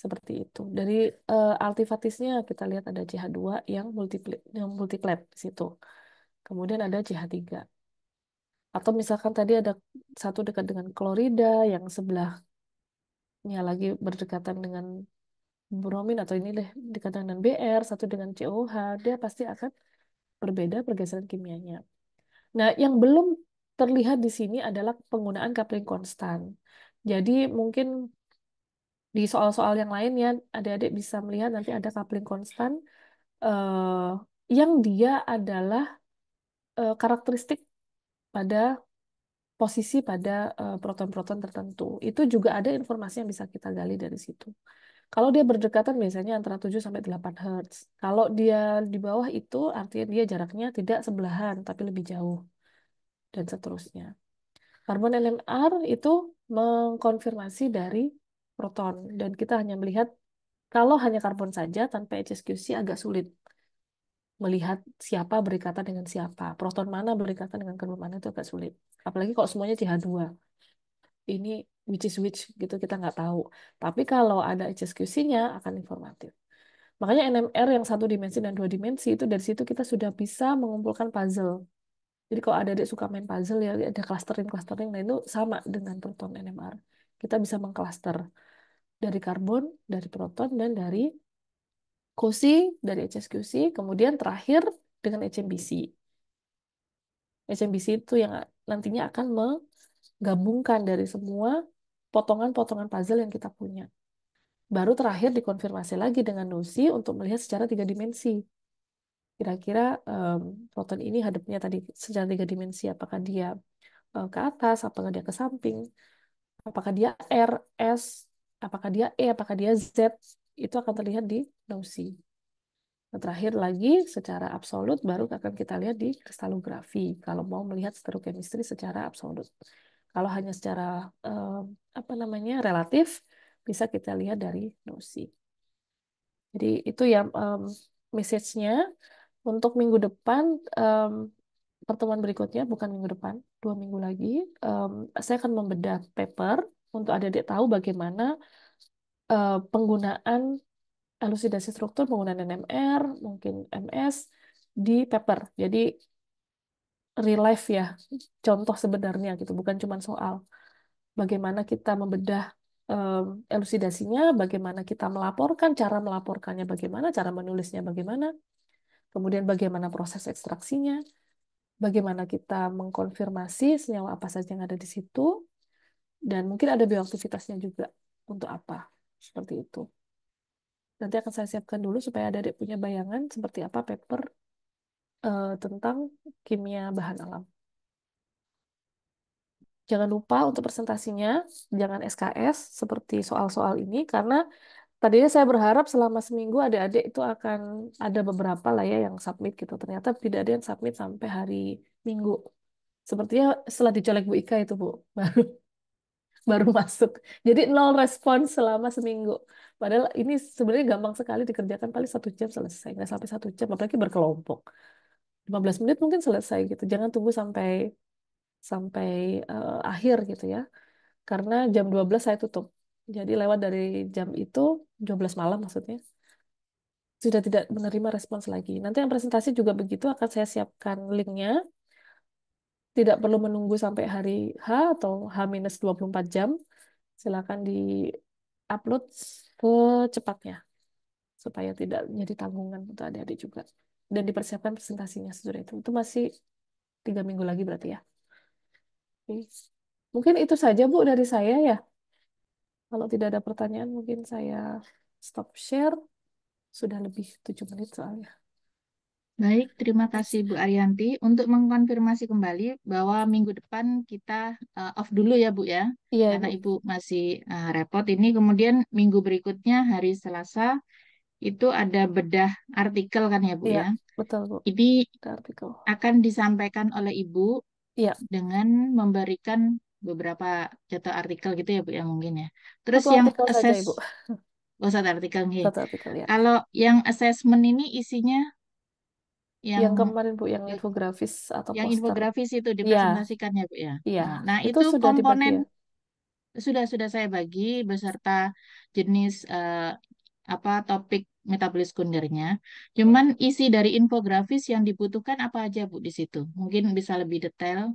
Seperti itu. Dari uh, eh, artifatisnya kita lihat ada CH2 yang multiple yang multiplet di situ. Kemudian ada CH3. Atau misalkan tadi ada satu dekat dengan klorida, yang sebelahnya lagi berdekatan dengan bromin atau ini deh dekat dengan BR, satu dengan COH, dia pasti akan berbeda pergeseran kimianya. Nah, yang belum terlihat di sini adalah penggunaan coupling konstan. Jadi mungkin di soal-soal yang lain ya, adik-adik bisa melihat nanti ada coupling konstan eh, yang dia adalah eh, karakteristik pada posisi pada eh, proton-proton eh, tertentu. Itu juga ada informasi yang bisa kita gali dari situ. Kalau dia berdekatan biasanya antara 7 sampai 8 Hz. Kalau dia di bawah itu artinya dia jaraknya tidak sebelahan tapi lebih jauh dan seterusnya. Karbon NMR itu mengkonfirmasi dari proton dan kita hanya melihat kalau hanya karbon saja tanpa HSQC agak sulit melihat siapa berikatan dengan siapa. Proton mana berikatan dengan karbon mana itu agak sulit. Apalagi kalau semuanya CH2. Ini which is which gitu kita nggak tahu. Tapi kalau ada HSQC-nya akan informatif. Makanya NMR yang satu dimensi dan dua dimensi itu dari situ kita sudah bisa mengumpulkan puzzle. Jadi kalau ada adik suka main puzzle ya ada clustering-clustering, nah itu sama dengan proton NMR. Kita bisa mengklaster dari karbon, dari proton, dan dari kosi, dari HSQC, kemudian terakhir dengan HMBC. HMBC itu yang nantinya akan menggabungkan dari semua potongan-potongan puzzle yang kita punya. Baru terakhir dikonfirmasi lagi dengan NUSI untuk melihat secara tiga dimensi kira-kira um, proton ini hadapnya tadi secara tiga dimensi apakah dia uh, ke atas apakah dia ke samping apakah dia R S apakah dia E apakah dia Z itu akan terlihat di Gauss. Nah, terakhir lagi secara absolut baru akan kita lihat di kristalografi kalau mau melihat stereochemistry secara absolut. Kalau hanya secara um, apa namanya relatif bisa kita lihat dari Gauss. Jadi itu yang um, message-nya untuk minggu depan, um, pertemuan berikutnya, bukan minggu depan, dua minggu lagi, um, saya akan membedah paper untuk adik-adik tahu bagaimana uh, penggunaan elusidasi struktur penggunaan NMR, mungkin MS, di paper. Jadi real life ya, contoh sebenarnya gitu, bukan cuma soal. Bagaimana kita membedah um, elusidasinya, bagaimana kita melaporkan, cara melaporkannya bagaimana, cara menulisnya bagaimana, kemudian bagaimana proses ekstraksinya, bagaimana kita mengkonfirmasi senyawa apa saja yang ada di situ, dan mungkin ada bioaktivitasnya juga untuk apa, seperti itu. Nanti akan saya siapkan dulu supaya adik punya bayangan seperti apa paper uh, tentang kimia bahan alam. Jangan lupa untuk presentasinya, jangan SKS seperti soal-soal ini, karena Tadinya saya berharap selama seminggu adik-adik itu akan ada beberapa lah ya yang submit gitu. Ternyata tidak ada yang submit sampai hari Minggu. Sepertinya setelah dicolek Bu Ika itu Bu, baru baru masuk. Jadi nol respon selama seminggu. Padahal ini sebenarnya gampang sekali dikerjakan paling satu jam selesai. Nggak sampai satu jam, apalagi berkelompok. 15 menit mungkin selesai gitu. Jangan tunggu sampai sampai uh, akhir gitu ya. Karena jam 12 saya tutup jadi lewat dari jam itu, 12 malam maksudnya, sudah tidak menerima respons lagi. Nanti yang presentasi juga begitu, akan saya siapkan linknya. Tidak perlu menunggu sampai hari H atau H-24 jam. Silakan di-upload secepatnya. Supaya tidak jadi tanggungan untuk adik-adik juga. Dan dipersiapkan presentasinya sesudah itu. Itu masih tiga minggu lagi berarti ya. Oke, Mungkin itu saja Bu dari saya ya. Kalau tidak ada pertanyaan, mungkin saya stop share. Sudah lebih tujuh menit soalnya. Baik, terima kasih Bu Arianti. Untuk mengkonfirmasi kembali bahwa minggu depan kita uh, off dulu ya Bu ya. Iya, Karena Ibu masih uh, repot. Ini kemudian minggu berikutnya hari Selasa itu ada bedah artikel kan ya Bu iya, ya. betul Bu. Ini artikel. akan disampaikan oleh Ibu iya. dengan memberikan beberapa contoh artikel gitu ya Bu yang mungkin ya. Terus Satu yang assess saja, Ibu. Oh, satu artikel nih. Satu artikel ya. Kalau yang assessment ini isinya yang, yang kemarin Bu yang infografis atau yang poster. infografis itu iya. dipresentasikan ya, Bu ya. ya. Nah, itu, itu sudah komponen dibagi, ya? sudah sudah saya bagi beserta jenis uh, apa topik metabolis sekundernya. Cuman isi dari infografis yang dibutuhkan apa aja Bu di situ? Mungkin bisa lebih detail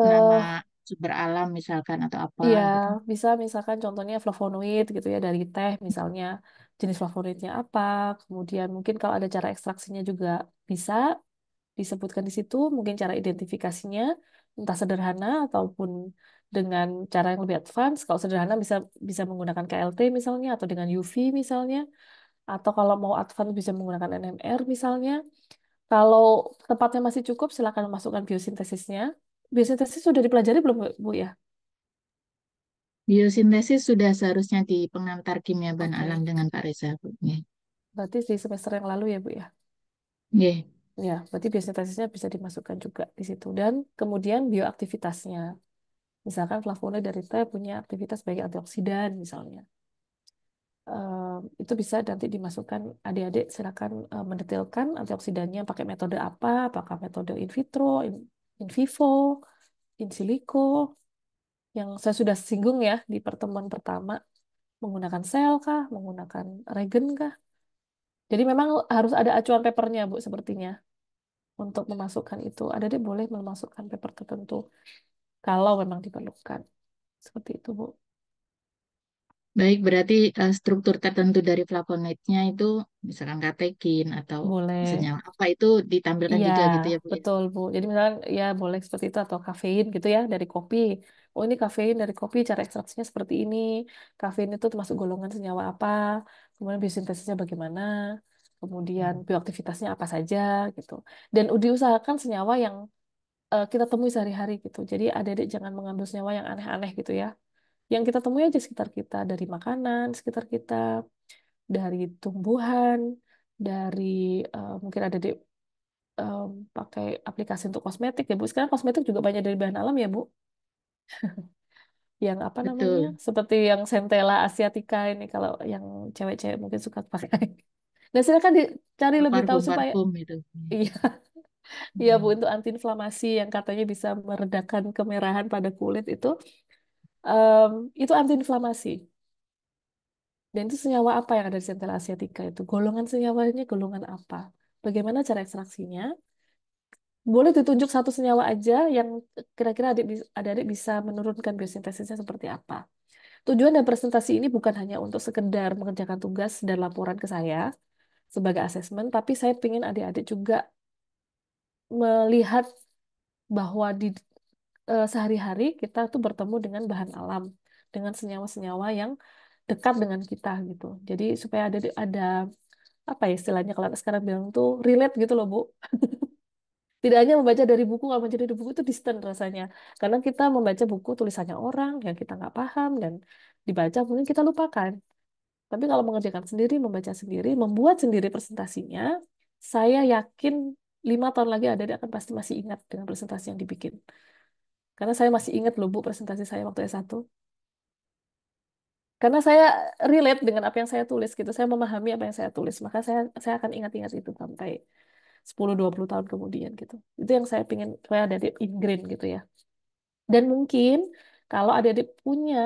uh, nama sumber alam misalkan atau apa Iya, gitu. bisa misalkan contohnya flavonoid gitu ya dari teh misalnya jenis flavonoidnya apa, kemudian mungkin kalau ada cara ekstraksinya juga bisa disebutkan di situ, mungkin cara identifikasinya entah sederhana ataupun dengan cara yang lebih advance. Kalau sederhana bisa bisa menggunakan KLT misalnya atau dengan UV misalnya atau kalau mau advance bisa menggunakan NMR misalnya. Kalau tempatnya masih cukup, silakan masukkan biosintesisnya Biosintesis sudah dipelajari belum, Bu ya? Biosintesis sudah seharusnya di pengantar kimia bahan okay. alam dengan Pak Reza, Bu. Ya. Berarti di semester yang lalu ya, Bu ya? Iya. Yeah. Ya, berarti biosintesisnya bisa dimasukkan juga di situ. Dan kemudian bioaktivitasnya. Misalkan flavonoid dari teh punya aktivitas sebagai antioksidan misalnya. Um, itu bisa nanti dimasukkan adik-adik silakan uh, mendetailkan antioksidannya pakai metode apa, apakah metode in vitro, in in vivo, in silico, yang saya sudah singgung ya di pertemuan pertama, menggunakan sel kah, menggunakan regen kah. Jadi memang harus ada acuan papernya, Bu, sepertinya untuk memasukkan itu. Ada deh boleh memasukkan paper tertentu kalau memang diperlukan. Seperti itu, Bu. Baik, berarti uh, struktur tertentu dari flavonoidnya itu misalkan katekin atau Boleh. misalnya apa itu ditampilkan Iya, juga gitu ya Bu ya? betul Bu. Jadi misalkan ya boleh seperti itu atau kafein gitu ya dari kopi. Oh ini kafein dari kopi, cara ekstraksinya seperti ini. Kafein itu termasuk golongan senyawa apa, kemudian biosintesisnya bagaimana, kemudian Hmm. bioaktivitasnya apa saja gitu. Dan diusahakan senyawa yang uh, kita temui sehari-hari gitu. Jadi adik-adik jangan mengambil senyawa yang aneh-aneh gitu ya yang kita temui aja sekitar kita dari makanan sekitar kita dari tumbuhan dari uh, mungkin ada di um, pakai aplikasi untuk kosmetik ya Bu sekarang kosmetik juga banyak dari bahan alam ya Bu yang apa namanya Betul. seperti yang Centella asiatica ini kalau yang cewek-cewek mungkin suka pakai nah silakan dicari parfum, lebih tahu supaya itu. iya Iya Bu, untuk antiinflamasi yang katanya bisa meredakan kemerahan pada kulit itu um, itu antiinflamasi. Dan itu senyawa apa yang ada di centella asiatica itu? Golongan senyawanya golongan apa? Bagaimana cara ekstraksinya? Boleh ditunjuk satu senyawa aja yang kira-kira adik-adik bisa menurunkan biosintesisnya seperti apa. Tujuan dan presentasi ini bukan hanya untuk sekedar mengerjakan tugas dan laporan ke saya sebagai asesmen, tapi saya ingin adik-adik juga melihat bahwa di uh, sehari-hari kita tuh bertemu dengan bahan alam, dengan senyawa-senyawa yang dekat dengan kita gitu. Jadi supaya ada ada apa ya istilahnya kalau sekarang bilang tuh relate gitu loh Bu. Tidak hanya membaca dari buku, kalau membaca dari buku itu distant rasanya. Karena kita membaca buku tulisannya orang yang kita nggak paham dan dibaca mungkin kita lupakan. Tapi kalau mengerjakan sendiri, membaca sendiri, membuat sendiri presentasinya, saya yakin lima tahun lagi ada dia akan pasti masih ingat dengan presentasi yang dibikin. Karena saya masih ingat loh Bu presentasi saya waktu S1. Karena saya relate dengan apa yang saya tulis gitu. Saya memahami apa yang saya tulis. Maka saya saya akan ingat-ingat itu sampai 10-20 tahun kemudian gitu. Itu yang saya pingin saya di ingrain gitu ya. Dan mungkin kalau ada adik punya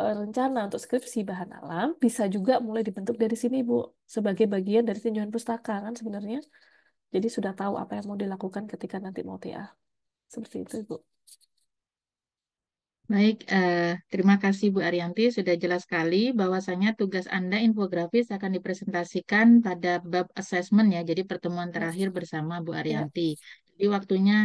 e, rencana untuk skripsi bahan alam bisa juga mulai dibentuk dari sini Bu sebagai bagian dari tinjauan pustaka kan sebenarnya jadi sudah tahu apa yang mau dilakukan ketika nanti mau TA seperti itu Bu. Baik, eh, terima kasih Bu Arianti sudah jelas sekali bahwasanya tugas Anda infografis akan dipresentasikan pada bab assessment ya, jadi pertemuan terakhir bersama Bu iya. Arianti. Ya. Jadi waktunya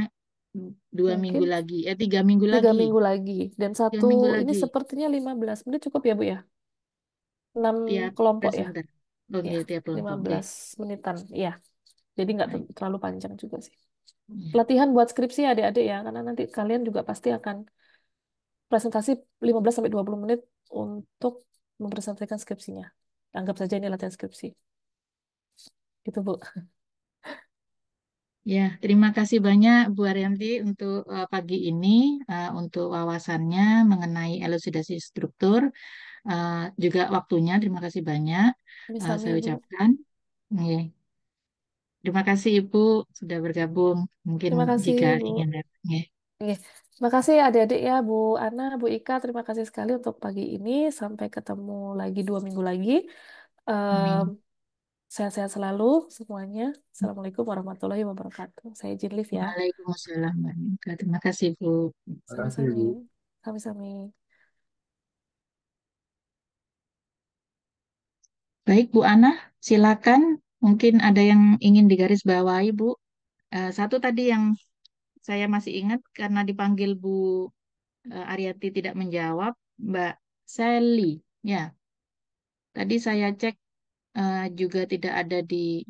dua Mungkin. minggu lagi, eh tiga minggu tiga lagi. Tiga minggu lagi, dan satu tiga minggu lagi. ini sepertinya 15 menit cukup ya Bu ya? enam kelompok presenter. ya? Oke, ya, tiap kelompok. 15 ya. Iya, menitan, ya. Jadi nggak terlalu panjang juga sih. Ya. Latihan buat skripsi ya, adik-adik ya, karena nanti kalian juga pasti akan presentasi 15 sampai 20 menit untuk mempresentasikan skripsinya. Anggap saja ini latihan skripsi. Gitu, Bu. Ya, terima kasih banyak Bu Arianti untuk uh, pagi ini, uh, untuk wawasannya mengenai elusidasi struktur, uh, juga waktunya. Terima kasih banyak uh, saya ucapkan. Okay. Terima kasih Ibu sudah bergabung. Mungkin terima kasih, jika Ibu. ingin. Okay. Ya. Okay. Terima kasih adik-adik ya, Bu Ana, Bu Ika. Terima kasih sekali untuk pagi ini. Sampai ketemu lagi dua minggu lagi. Sehat-sehat selalu semuanya. Assalamualaikum warahmatullahi wabarakatuh. Saya izin live ya. Waalaikumsalam. Terima kasih, Bu. Terima kasih, sama sami Baik, Bu Ana, silakan. Mungkin ada yang ingin digarisbawahi, Bu. Uh, satu tadi yang saya masih ingat karena dipanggil Bu eh, Ariati tidak menjawab, Mbak Sally. Ya, tadi saya cek uh, juga tidak ada di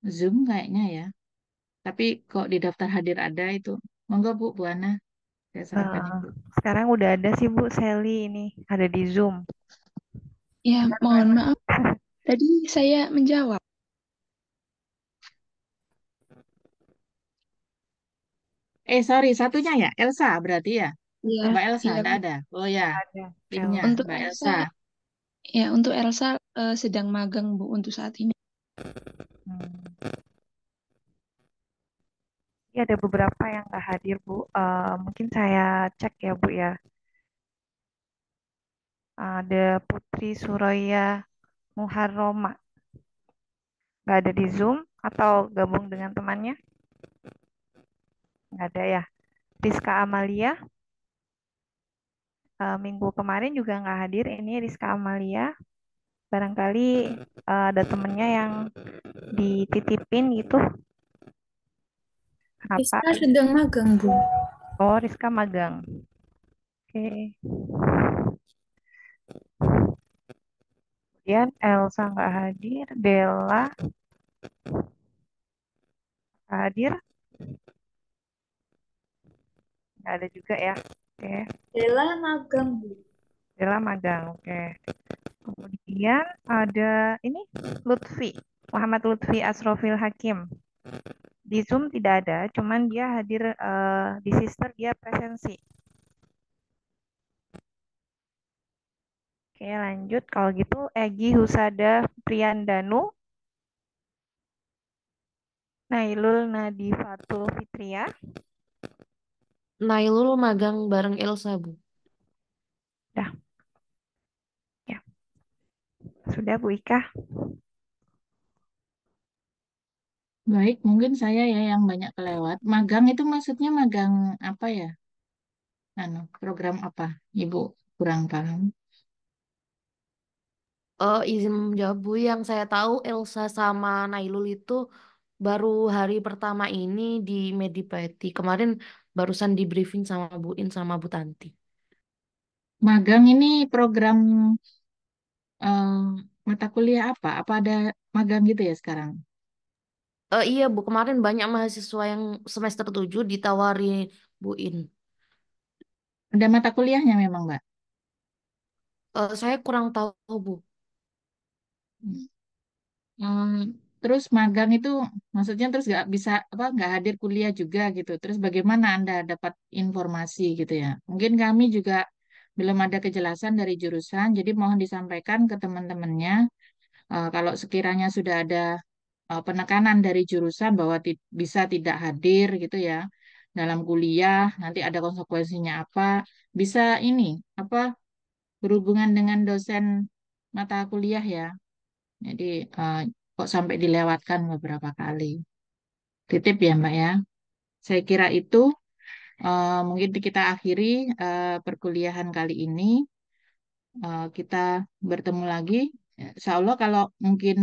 Zoom kayaknya ya. Tapi kok di daftar hadir ada itu. Monggo Bu, Bu Ana. Saya serahkan. Uh, eh, sekarang udah ada sih Bu Sally ini, ada di Zoom. Ya, mohon maaf. Tadi saya menjawab. Eh sorry, satunya ya Elsa berarti ya. Iya, Mbak Elsa ya, ada Oh ya, ada. untuk Mbak Elsa. Elsa. Ya untuk Elsa uh, sedang magang Bu untuk saat ini. Hmm. Ya, ada beberapa yang nggak hadir Bu. Uh, mungkin saya cek ya Bu ya. Ada Putri Suraya Muharoma. Nggak ada di Zoom atau gabung dengan temannya? Nggak ada ya. Rizka Amalia. E, minggu kemarin juga nggak hadir. Ini Rizka Amalia. Barangkali e, ada temennya yang dititipin gitu. Kenapa? Rizka sedang magang, Bu. Oh, Rizka magang. Oke. Kemudian Elsa nggak hadir, Bella hadir, Nggak ada juga ya. Oke. Okay. Bella magang, Bu. Bella magang, oke. Okay. Kemudian ada ini Lutfi, Muhammad Lutfi Asrofil Hakim. Di Zoom tidak ada, cuman dia hadir uh, di sister dia presensi. Oke, lanjut. Kalau gitu Egi Husada Priandanu. Nailul Nadifatul Fitria. Nailul magang bareng Elsa, Bu. Sudah. Ya. ya. Sudah, Bu Ika. Baik, mungkin saya ya yang banyak kelewat. Magang itu maksudnya magang apa ya? Anu, program apa? Ibu kurang paham. Uh, izin menjawab Bu, yang saya tahu Elsa sama Nailul itu baru hari pertama ini di Medipati. Kemarin barusan di briefing sama Bu In sama Bu Tanti. Magang ini program uh, mata kuliah apa? Apa ada magang gitu ya sekarang? Uh, iya Bu, kemarin banyak mahasiswa yang semester 7 ditawari Bu In. Ada mata kuliahnya memang Mbak? Uh, saya kurang tahu Bu. Hmm terus magang itu maksudnya terus nggak bisa apa nggak hadir kuliah juga gitu. Terus bagaimana Anda dapat informasi gitu ya? Mungkin kami juga belum ada kejelasan dari jurusan, jadi mohon disampaikan ke teman-temannya uh, kalau sekiranya sudah ada uh, penekanan dari jurusan bahwa bisa tidak hadir gitu ya dalam kuliah, nanti ada konsekuensinya apa, bisa ini apa berhubungan dengan dosen mata kuliah ya. Jadi uh, kok sampai dilewatkan beberapa kali. Titip ya Mbak ya. Saya kira itu uh, mungkin kita akhiri uh, perkuliahan kali ini. Uh, kita bertemu lagi. Insya Allah kalau mungkin